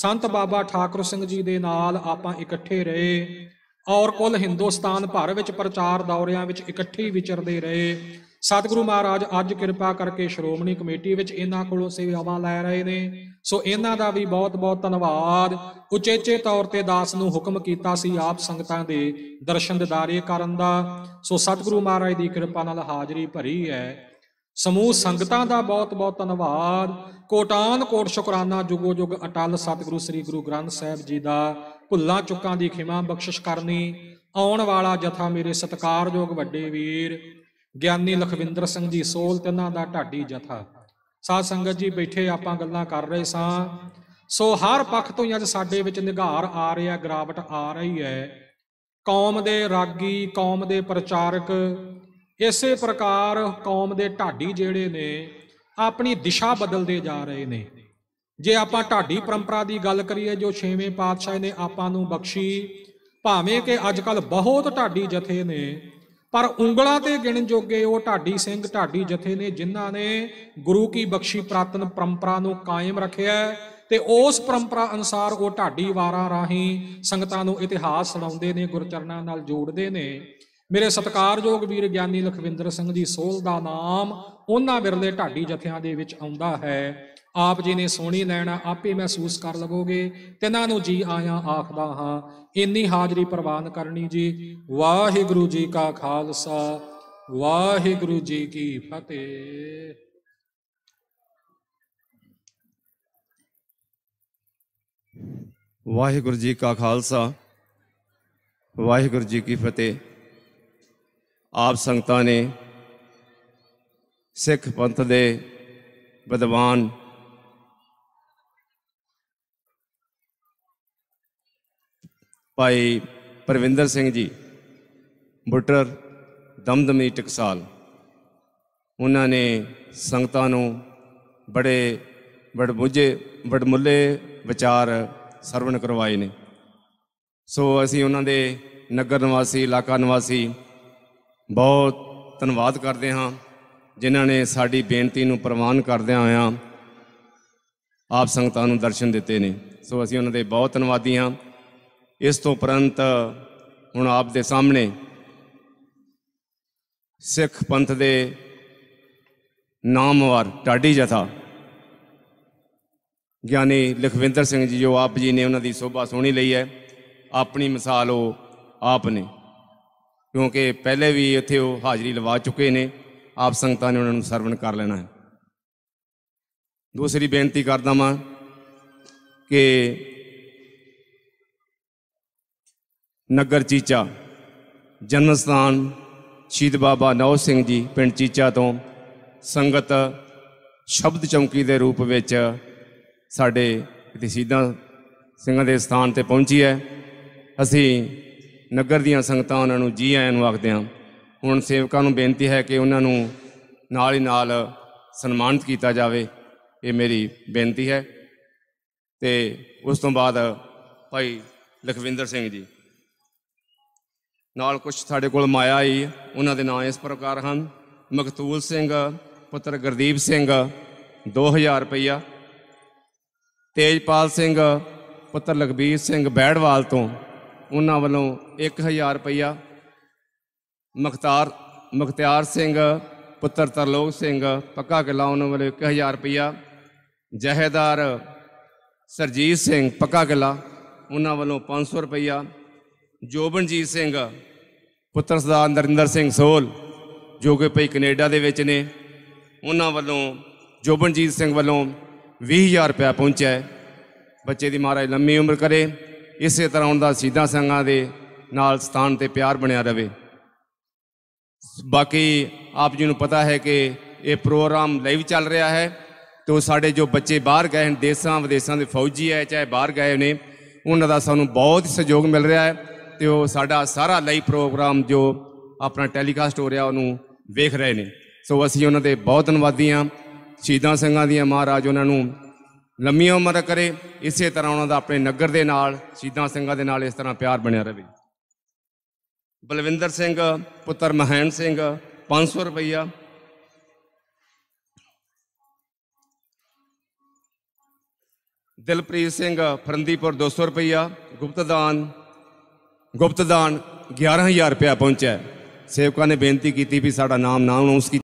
ਸੰਤ ਬਾਬਾ ਠਾਕੁਰ ਸਿੰਘ ਜੀ ਦੇ ਨਾਲ ਆਪਾਂ ਇਕੱਠੇ ਰਹੇ ਔਰ ਕੁੱਲ ਹਿੰਦੁਸਤਾਨ ਭਰ ਵਿੱਚ ਪ੍ਰਚਾਰ ਦੌਰਿਆਂ ਵਿੱਚ ਇਕੱਠੇ ਵਿਚਰਦੇ ਰਹੇ ਸਤਿਗੁਰੂ ਮਹਾਰਾਜ ਅੱਜ ਕਿਰਪਾ ਕਰਕੇ ਸ਼੍ਰੋਮਣੀ ਕਮੇਟੀ ਵਿੱਚ ਇਹਨਾਂ ਕੋਲੋਂ ਸੇਵਾਵਾਂ ਲੈ ਰਹੇ ਨੇ ਸੋ ਇਹਨਾਂ ਦਾ ਵੀ ਬਹੁਤ-ਬਹੁਤ ਧੰਨਵਾਦ ਉਚੇਚੇ ਤੌਰ ਤੇ ਦਾਸ ਨੂੰ ਹੁਕਮ ਕੀਤਾ ਸੀ ਆਪ ਸੰਗਤਾਂ ਦੇ ਦਰਸ਼ਨ ਦਿਦਾਰੇ ਕਰਨ ਦਾ ਸੋ ਸਤਿਗੁਰੂ ਮਹਾਰਾਜ ਦੀ ਕਿਰਪਾ ਨਾਲ ਹਾਜ਼ਰੀ ਭਰੀ ਹੈ ਸਮੂਹ ਸੰਗਤਾਂ ਦਾ ਬਹੁਤ-ਬਹੁਤ ਧੰਨਵਾਦ ਕੋਟਾਨ ਕੋਟ ਸ਼ੁਕਰਾਨਾ ਜੁਗੋ ਜੁਗ ਅਟਲ ਸਤਿਗੁਰੂ ਸ੍ਰੀ ਗੁਰੂ ਗ੍ਰੰਥ ਸਾਹਿਬ ਜੀ ਦਾ ਭੁੱਲਾਂ ਚੁੱਕਾਂ ਦੀ ਖਿਮਾ ਬਖਸ਼ਿਸ਼ ਕਰਨੀ ਆਉਣ ਵਾਲਾ ਜਥਾ ਮੇਰੇ ਸਤਿਕਾਰਯੋਗ ਵੱਡੇ ਵੀਰ ਗਿਆਨੀ ਲਖਵਿੰਦਰ ਸਿੰਘ ਜੀ ਸੋਲ ਤਿੰਨਾਂ ਦਾ ਢਾਡੀ ਜਥਾ ਸਾਧ ਸੰਗਤ ਜੀ ਬੈਠੇ ਆਪਾਂ ਗੱਲਾਂ ਕਰ ਰਹੇ ਸਾਂ ਸੋ ਹਰ ਪੱਖ ਤੋਂ ਅੱਜ ਸਾਡੇ ਵਿੱਚ ਨਿਗਾਰ ਆ ਰਿਹਾ ਗਰਾਵਟ ਆ ਰਹੀ ਹੈ ਕੌਮ ਦੇ ਰਾਗੀ ਕੌਮ ਦੇ ਪ੍ਰਚਾਰਕ ਇਸੇ ਪ੍ਰਕਾਰ ਕੌਮ ਦੇ ਢਾਡੀ ਜਿਹੜੇ ਨੇ ਆਪਣੀ ਦਿਸ਼ਾ ਬਦਲਦੇ ਜਾ ਰਹੇ ਨੇ ਜੇ ਆਪਾਂ ਢਾਡੀ ਪਰੰਪਰਾ ਦੀ ਗੱਲ ਕਰੀਏ ਜੋ 6ਵੇਂ ਪਾਤਸ਼ਾਹ ਨੇ ਆਪਾਂ ਨੂੰ ਬਖਸ਼ੀ ਭਾਵੇਂ ਕਿ ਅੱਜ ਕੱਲ ਬਹੁਤ ਢਾਡੀ ਜਥੇ ਨੇ ਪਰ ਉਂਗਲਾਂ ਤੇ ਗਿਣ ਜੋਗੇ ਉਹ ਢਾਡੀ ਸਿੰਘ ਢਾਡੀ ਜਥੇ ਨੇ ਜਿਨ੍ਹਾਂ ਨੇ ਗੁਰੂ ਕੀ ਬਖਸ਼ੀ ਪ੍ਰਾਤਨ ਪਰੰਪਰਾ ਨੂੰ ਕਾਇਮ ਰੱਖਿਆ ਤੇ ਉਸ ਪਰੰਪਰਾ ਅਨੁਸਾਰ ਉਹ ਢਾਡੀ ਵਾਰਾਂ ਰਾਹੀਂ ਸੰਗਤਾਂ ਨੂੰ ਇਤਿਹਾਸ ਸੁਣਾਉਂਦੇ ਨੇ ਗੁਰਚਰਨਾਂ ਨਾਲ ਜੋੜਦੇ ਨੇ ਮੇਰੇ ਸਤਿਕਾਰਯੋਗ ਵੀਰ ਗਿਆਨੀ ਲਖਵਿੰਦਰ ਸਿੰਘ ਜੀ ਸੋਲ ਦਾ ਨਾਮ ਉਹਨਾਂ ਵਿਰਲੇ ਢਾਡੀ ਜਥਿਆਂ ਦੇ ਵਿੱਚ ਆਉਂਦਾ ਹੈ ਆਪ ਜੀ ਨੇ ਸੋਣੀ ਲੈਣਾ ਆਪੇ ਮਹਿਸੂਸ ਕਰ ਲਵੋਗੇ ਤਿਨਾਂ ਨੂੰ ਜੀ ਆਇਆਂ ਆਖਦਾ ਹਾਂ ਇੰਨੀ ਹਾਜ਼ਰੀ ਪ੍ਰਵਾਨ ਕਰਨੀ ਜੀ ਵਾਹਿਗੁਰੂ ਜੀ ਕਾ ਖਾਲਸਾ ਵਾਹਿਗੁਰੂ ਜੀ ਕੀ ਫਤਿਹ ਵਾਹਿਗੁਰੂ ਜੀ ਕਾ ਖਾਲਸਾ ਵਾਹਿਗੁਰੂ ਜੀ ਕੀ ਫਤਿਹ ਆਪ ਸੰਗਤਾਂ ਨੇ ਸਿੱਖ ਪੰਥ ਦੇ ਵਿਦਵਾਨ ਭਾਈ ਪਰਵਿੰਦਰ ਸਿੰਘ ਜੀ ਬੁੱਟਰ ਦਮਦਮੀ ਟਕਸਾਲ ਉਹਨਾਂ ਨੇ ਸੰਗਤਾਂ ਨੂੰ ਬੜੇ ਬੜ ਮੁੱਲੇ ਵਿਚਾਰ ਸਰਵਣ ਕਰਵਾਏ ਨੇ ਸੋ ਅਸੀਂ ਉਹਨਾਂ ਦੇ ਨਗਰ ਨਿਵਾਸੀ ਇਲਾਕਾ ਨਿਵਾਸੀ ਬਹੁਤ ਧੰਨਵਾਦ ਕਰਦੇ ਹਾਂ ਜਿਨ੍ਹਾਂ ਨੇ ਸਾਡੀ ਬੇਨਤੀ ਨੂੰ ਪ੍ਰਵਾਨ ਕਰਦਿਆਂ ਆਇਆ ਆਪ ਸੰਗਤਾਂ ਨੂੰ ਦਰਸ਼ਨ ਦਿੱਤੇ ਨੇ ਸੋ ਅਸੀਂ ਉਹਨਾਂ ਦੇ ਬਹੁਤ ਧੰਨਵਾਦੀ ਹਾਂ ਇਸ ਤੋਂ ਪਰੰਤ ਹੁਣ ਆਪ ਦੇ ਸਾਹਮਣੇ ਸਿੱਖ ਪੰਥ ਦੇ ਨਾਮਵਾਰ ਟਾਡੀ ਜਥਾ ਗਿਆਨੀ ਲਖਵਿੰਦਰ ਸਿੰਘ ਜੀ ਜੋ ਆਪ ਜੀ ਨੇ ਉਹਨਾਂ ਦੀ ਸੋਭਾ ਸੋਹਣੀ ਲਈ ਹੈ ਆਪਣੀ ਮਿਸਾਲ ਉਹ ਆਪ ਨੇ ਕਿਉਂਕਿ ਪਹਿਲੇ ਵੀ ਇੱਥੇ ਉਹ ਹਾਜ਼ਰੀ ਲਵਾ ਚੁੱਕੇ ਨੇ ਆਪ ਸੰਗਤਾਂ ਨੇ ਉਹਨਾਂ ਨੂੰ ਸਰਵਣ ਕਰ ਲੈਣਾ ਹੈ ਦੂਸਰੀ ਬੇਨਤੀ ਕਰਦਾ ਮਾਂ ਕਿ ਨਗਰ ਚੀਚਾ ਜਨਮ ਸਥਾਨ ਸ਼ਹੀਦ ਬਾਬਾ ਨੌ ਸਿੰਘ ਜੀ ਪਿੰਡ ਚੀਚਾ ਤੋਂ ਸੰਗਤ ਸ਼ਬਦ ਚੌਂਕੀ ਦੇ ਰੂਪ ਵਿੱਚ ਸਾਡੇ ਤਸੀਦਾਂ ਸਿੰਘਾਂ ਦੇ ਸਥਾਨ ਤੇ ਪਹੁੰਚੀ ਹੈ ਅਸੀਂ ਨਗਰ ਦੀਆਂ ਸੰਗਤਾਂ ਉਹਨਾਂ ਨੂੰ ਜੀ ਆਇਆਂ ਨੂੰ ਆਖਦੇ ਆ ਹੁਣ ਸੇਵਕਾਂ ਨੂੰ ਬੇਨਤੀ ਹੈ ਕਿ ਉਹਨਾਂ ਨੂੰ ਨਾਲ ਹੀ ਨਾਲ ਸਨਮਾਨਿਤ ਕੀਤਾ ਜਾਵੇ ਇਹ ਮੇਰੀ ਬੇਨਤੀ ਹੈ ਤੇ ਉਸ ਤੋਂ ਬਾਅਦ ਭਾਈ ਲਖਵਿੰਦਰ ਸਿੰਘ ਜੀ ਨਾਲ ਕੁਝ ਸਾਡੇ ਕੋਲ ਮਾਇਆ ਹੀ ਉਹਨਾਂ ਦੇ ਨਾਂ ਇਸ ਪ੍ਰਕਾਰ ਹਨ ਮਕਤੂਲ ਸਿੰਘ ਪੁੱਤਰ ਗੁਰਦੀਪ ਸਿੰਘ 2000 ਰੁਪਇਆ ਤੇਜਪਾਲ ਸਿੰਘ ਪੁੱਤਰ ਲਖਬੀਰ ਸਿੰਘ ਬੈੜਵਾਲ ਤੋਂ ਉਹਨਾਂ ਵੱਲੋਂ 1000 ਰੁਪਇਆ ਮਖਤਾਰ ਮਖਤਿਆਰ ਸਿੰਘ ਪੁੱਤਰ ਤਰਲੋਕ ਸਿੰਘ ਪੱਕਾ ਕਿਲਾ ਉਹਨਾਂ ਵੱਲੋਂ 1000 ਰੁਪਇਆ ਜਹੇਦਾਰ ਸਰਜੀਤ ਸਿੰਘ ਪੱਕਾ ਕਿਲਾ ਉਹਨਾਂ ਵੱਲੋਂ 500 ਰੁਪਇਆ ਜੋਬਨਜੀਤ ਸਿੰਘ ਪੁੱਤਰ ਸਰਦਾਰ ਨਰਿੰਦਰ ਸਿੰਘ ਸੋਲ ਜੋ ਕਿ ਭਈ ਕੈਨੇਡਾ ਦੇ ਵਿੱਚ ਨੇ ਉਹਨਾਂ ਵੱਲੋਂ ਜੋਬਨਜੀਤ ਸਿੰਘ ਵੱਲੋਂ 20000 ਰੁਪਇਆ ਪਹੁੰਚਿਆ ਬੱਚੇ ਦੀ ਮਹਾਰਾਜ ਲੰਮੀ ਉਮਰ ਕਰੇ ਇਸੇ ਤਰ੍ਹਾਂ ਉਹਨਾਂ ਦਾ ਸਿੱਧਾ ਸੰਗਾਂ ਦੇ ਨਾਲ ਸਥਾਨ ਤੇ ਪਿਆਰ ਬਣਿਆ ਰਵੇ ਬਾਕੀ ਆਪ ਜੀ ਨੂੰ ਪਤਾ ਹੈ ਕਿ ਇਹ ਪ੍ਰੋਗਰਾਮ ਲਾਈਵ ਚੱਲ ਰਿਹਾ ਹੈ ਤੇ ਸਾਡੇ ਜੋ ਬੱਚੇ ਬਾਹਰ ਗਏ ਹਨ ਦੇਸ਼ਾਂ ਵਿਦੇਸ਼ਾਂ ਦੇ ਫੌਜੀ ਹੈ ਚਾਹੇ ਬਾਹਰ ਗਏ ਨੇ ਉਹਨਾਂ ਦਾ ਸਾਨੂੰ ਬਹੁਤ ਸਹਿਯੋਗ ਮਿਲ ਰਿਹਾ ਹੈ ਤੇ ਉਹ ਸਾਡਾ ਸਾਰਾ ਲਾਈਵ ਪ੍ਰੋਗਰਾਮ ਜੋ ਆਪਣਾ ਟੈਲੀਕਾਸਟ ਹੋ ਰਿਹਾ ਉਹਨੂੰ ਵੇਖ ਰਹੇ ਨੇ ਸੋ ਅਸੀਂ ਉਹਨਾਂ ਦੇ ਬਹੁਤ ਧੰਨਵਾਦੀ ਆ ਸ਼ਹੀਦਾਂ ਸਿੰਘਾਂ ਦੀਆਂ ਮਹਾਰਾਜ ਉਹਨਾਂ ਨੂੰ ਲੰਮੀ ਉਮਰ ਕਰੇ ਇਸੇ ਤਰ੍ਹਾਂ ਉਹਨਾਂ ਦਾ ਆਪਣੇ ਨਗਰ ਦੇ ਨਾਲ ਸ਼ਹੀਦਾਂ ਸਿੰਘਾਂ ਦੇ ਨਾਲ ਇਸ ਤਰ੍ਹਾਂ ਪਿਆਰ ਬਣਿਆ ਰਹੇ ਬਲਵਿੰਦਰ ਸਿੰਘ ਪੁੱਤਰ ਮਹਾਨ ਸਿੰਘ 500 ਰੁਪਈਆ ਦਿਲਪ੍ਰੀਤ ਸਿੰਘ ਫਰੰਦੀਪੁਰ 200 ਰੁਪਈਆ ਗੁਪਤਦਾਨ ਗੁਪਤਦਾਨ 11000 ਰੁਪਇਆ ਪਹੁੰਚਿਆ ਸੇਵਕਾਂ ਨੇ ਬੇਨਤੀ ਕੀਤੀ ਵੀ ਸਾਡਾ ਨਾਮ ਨਾ ਉਸ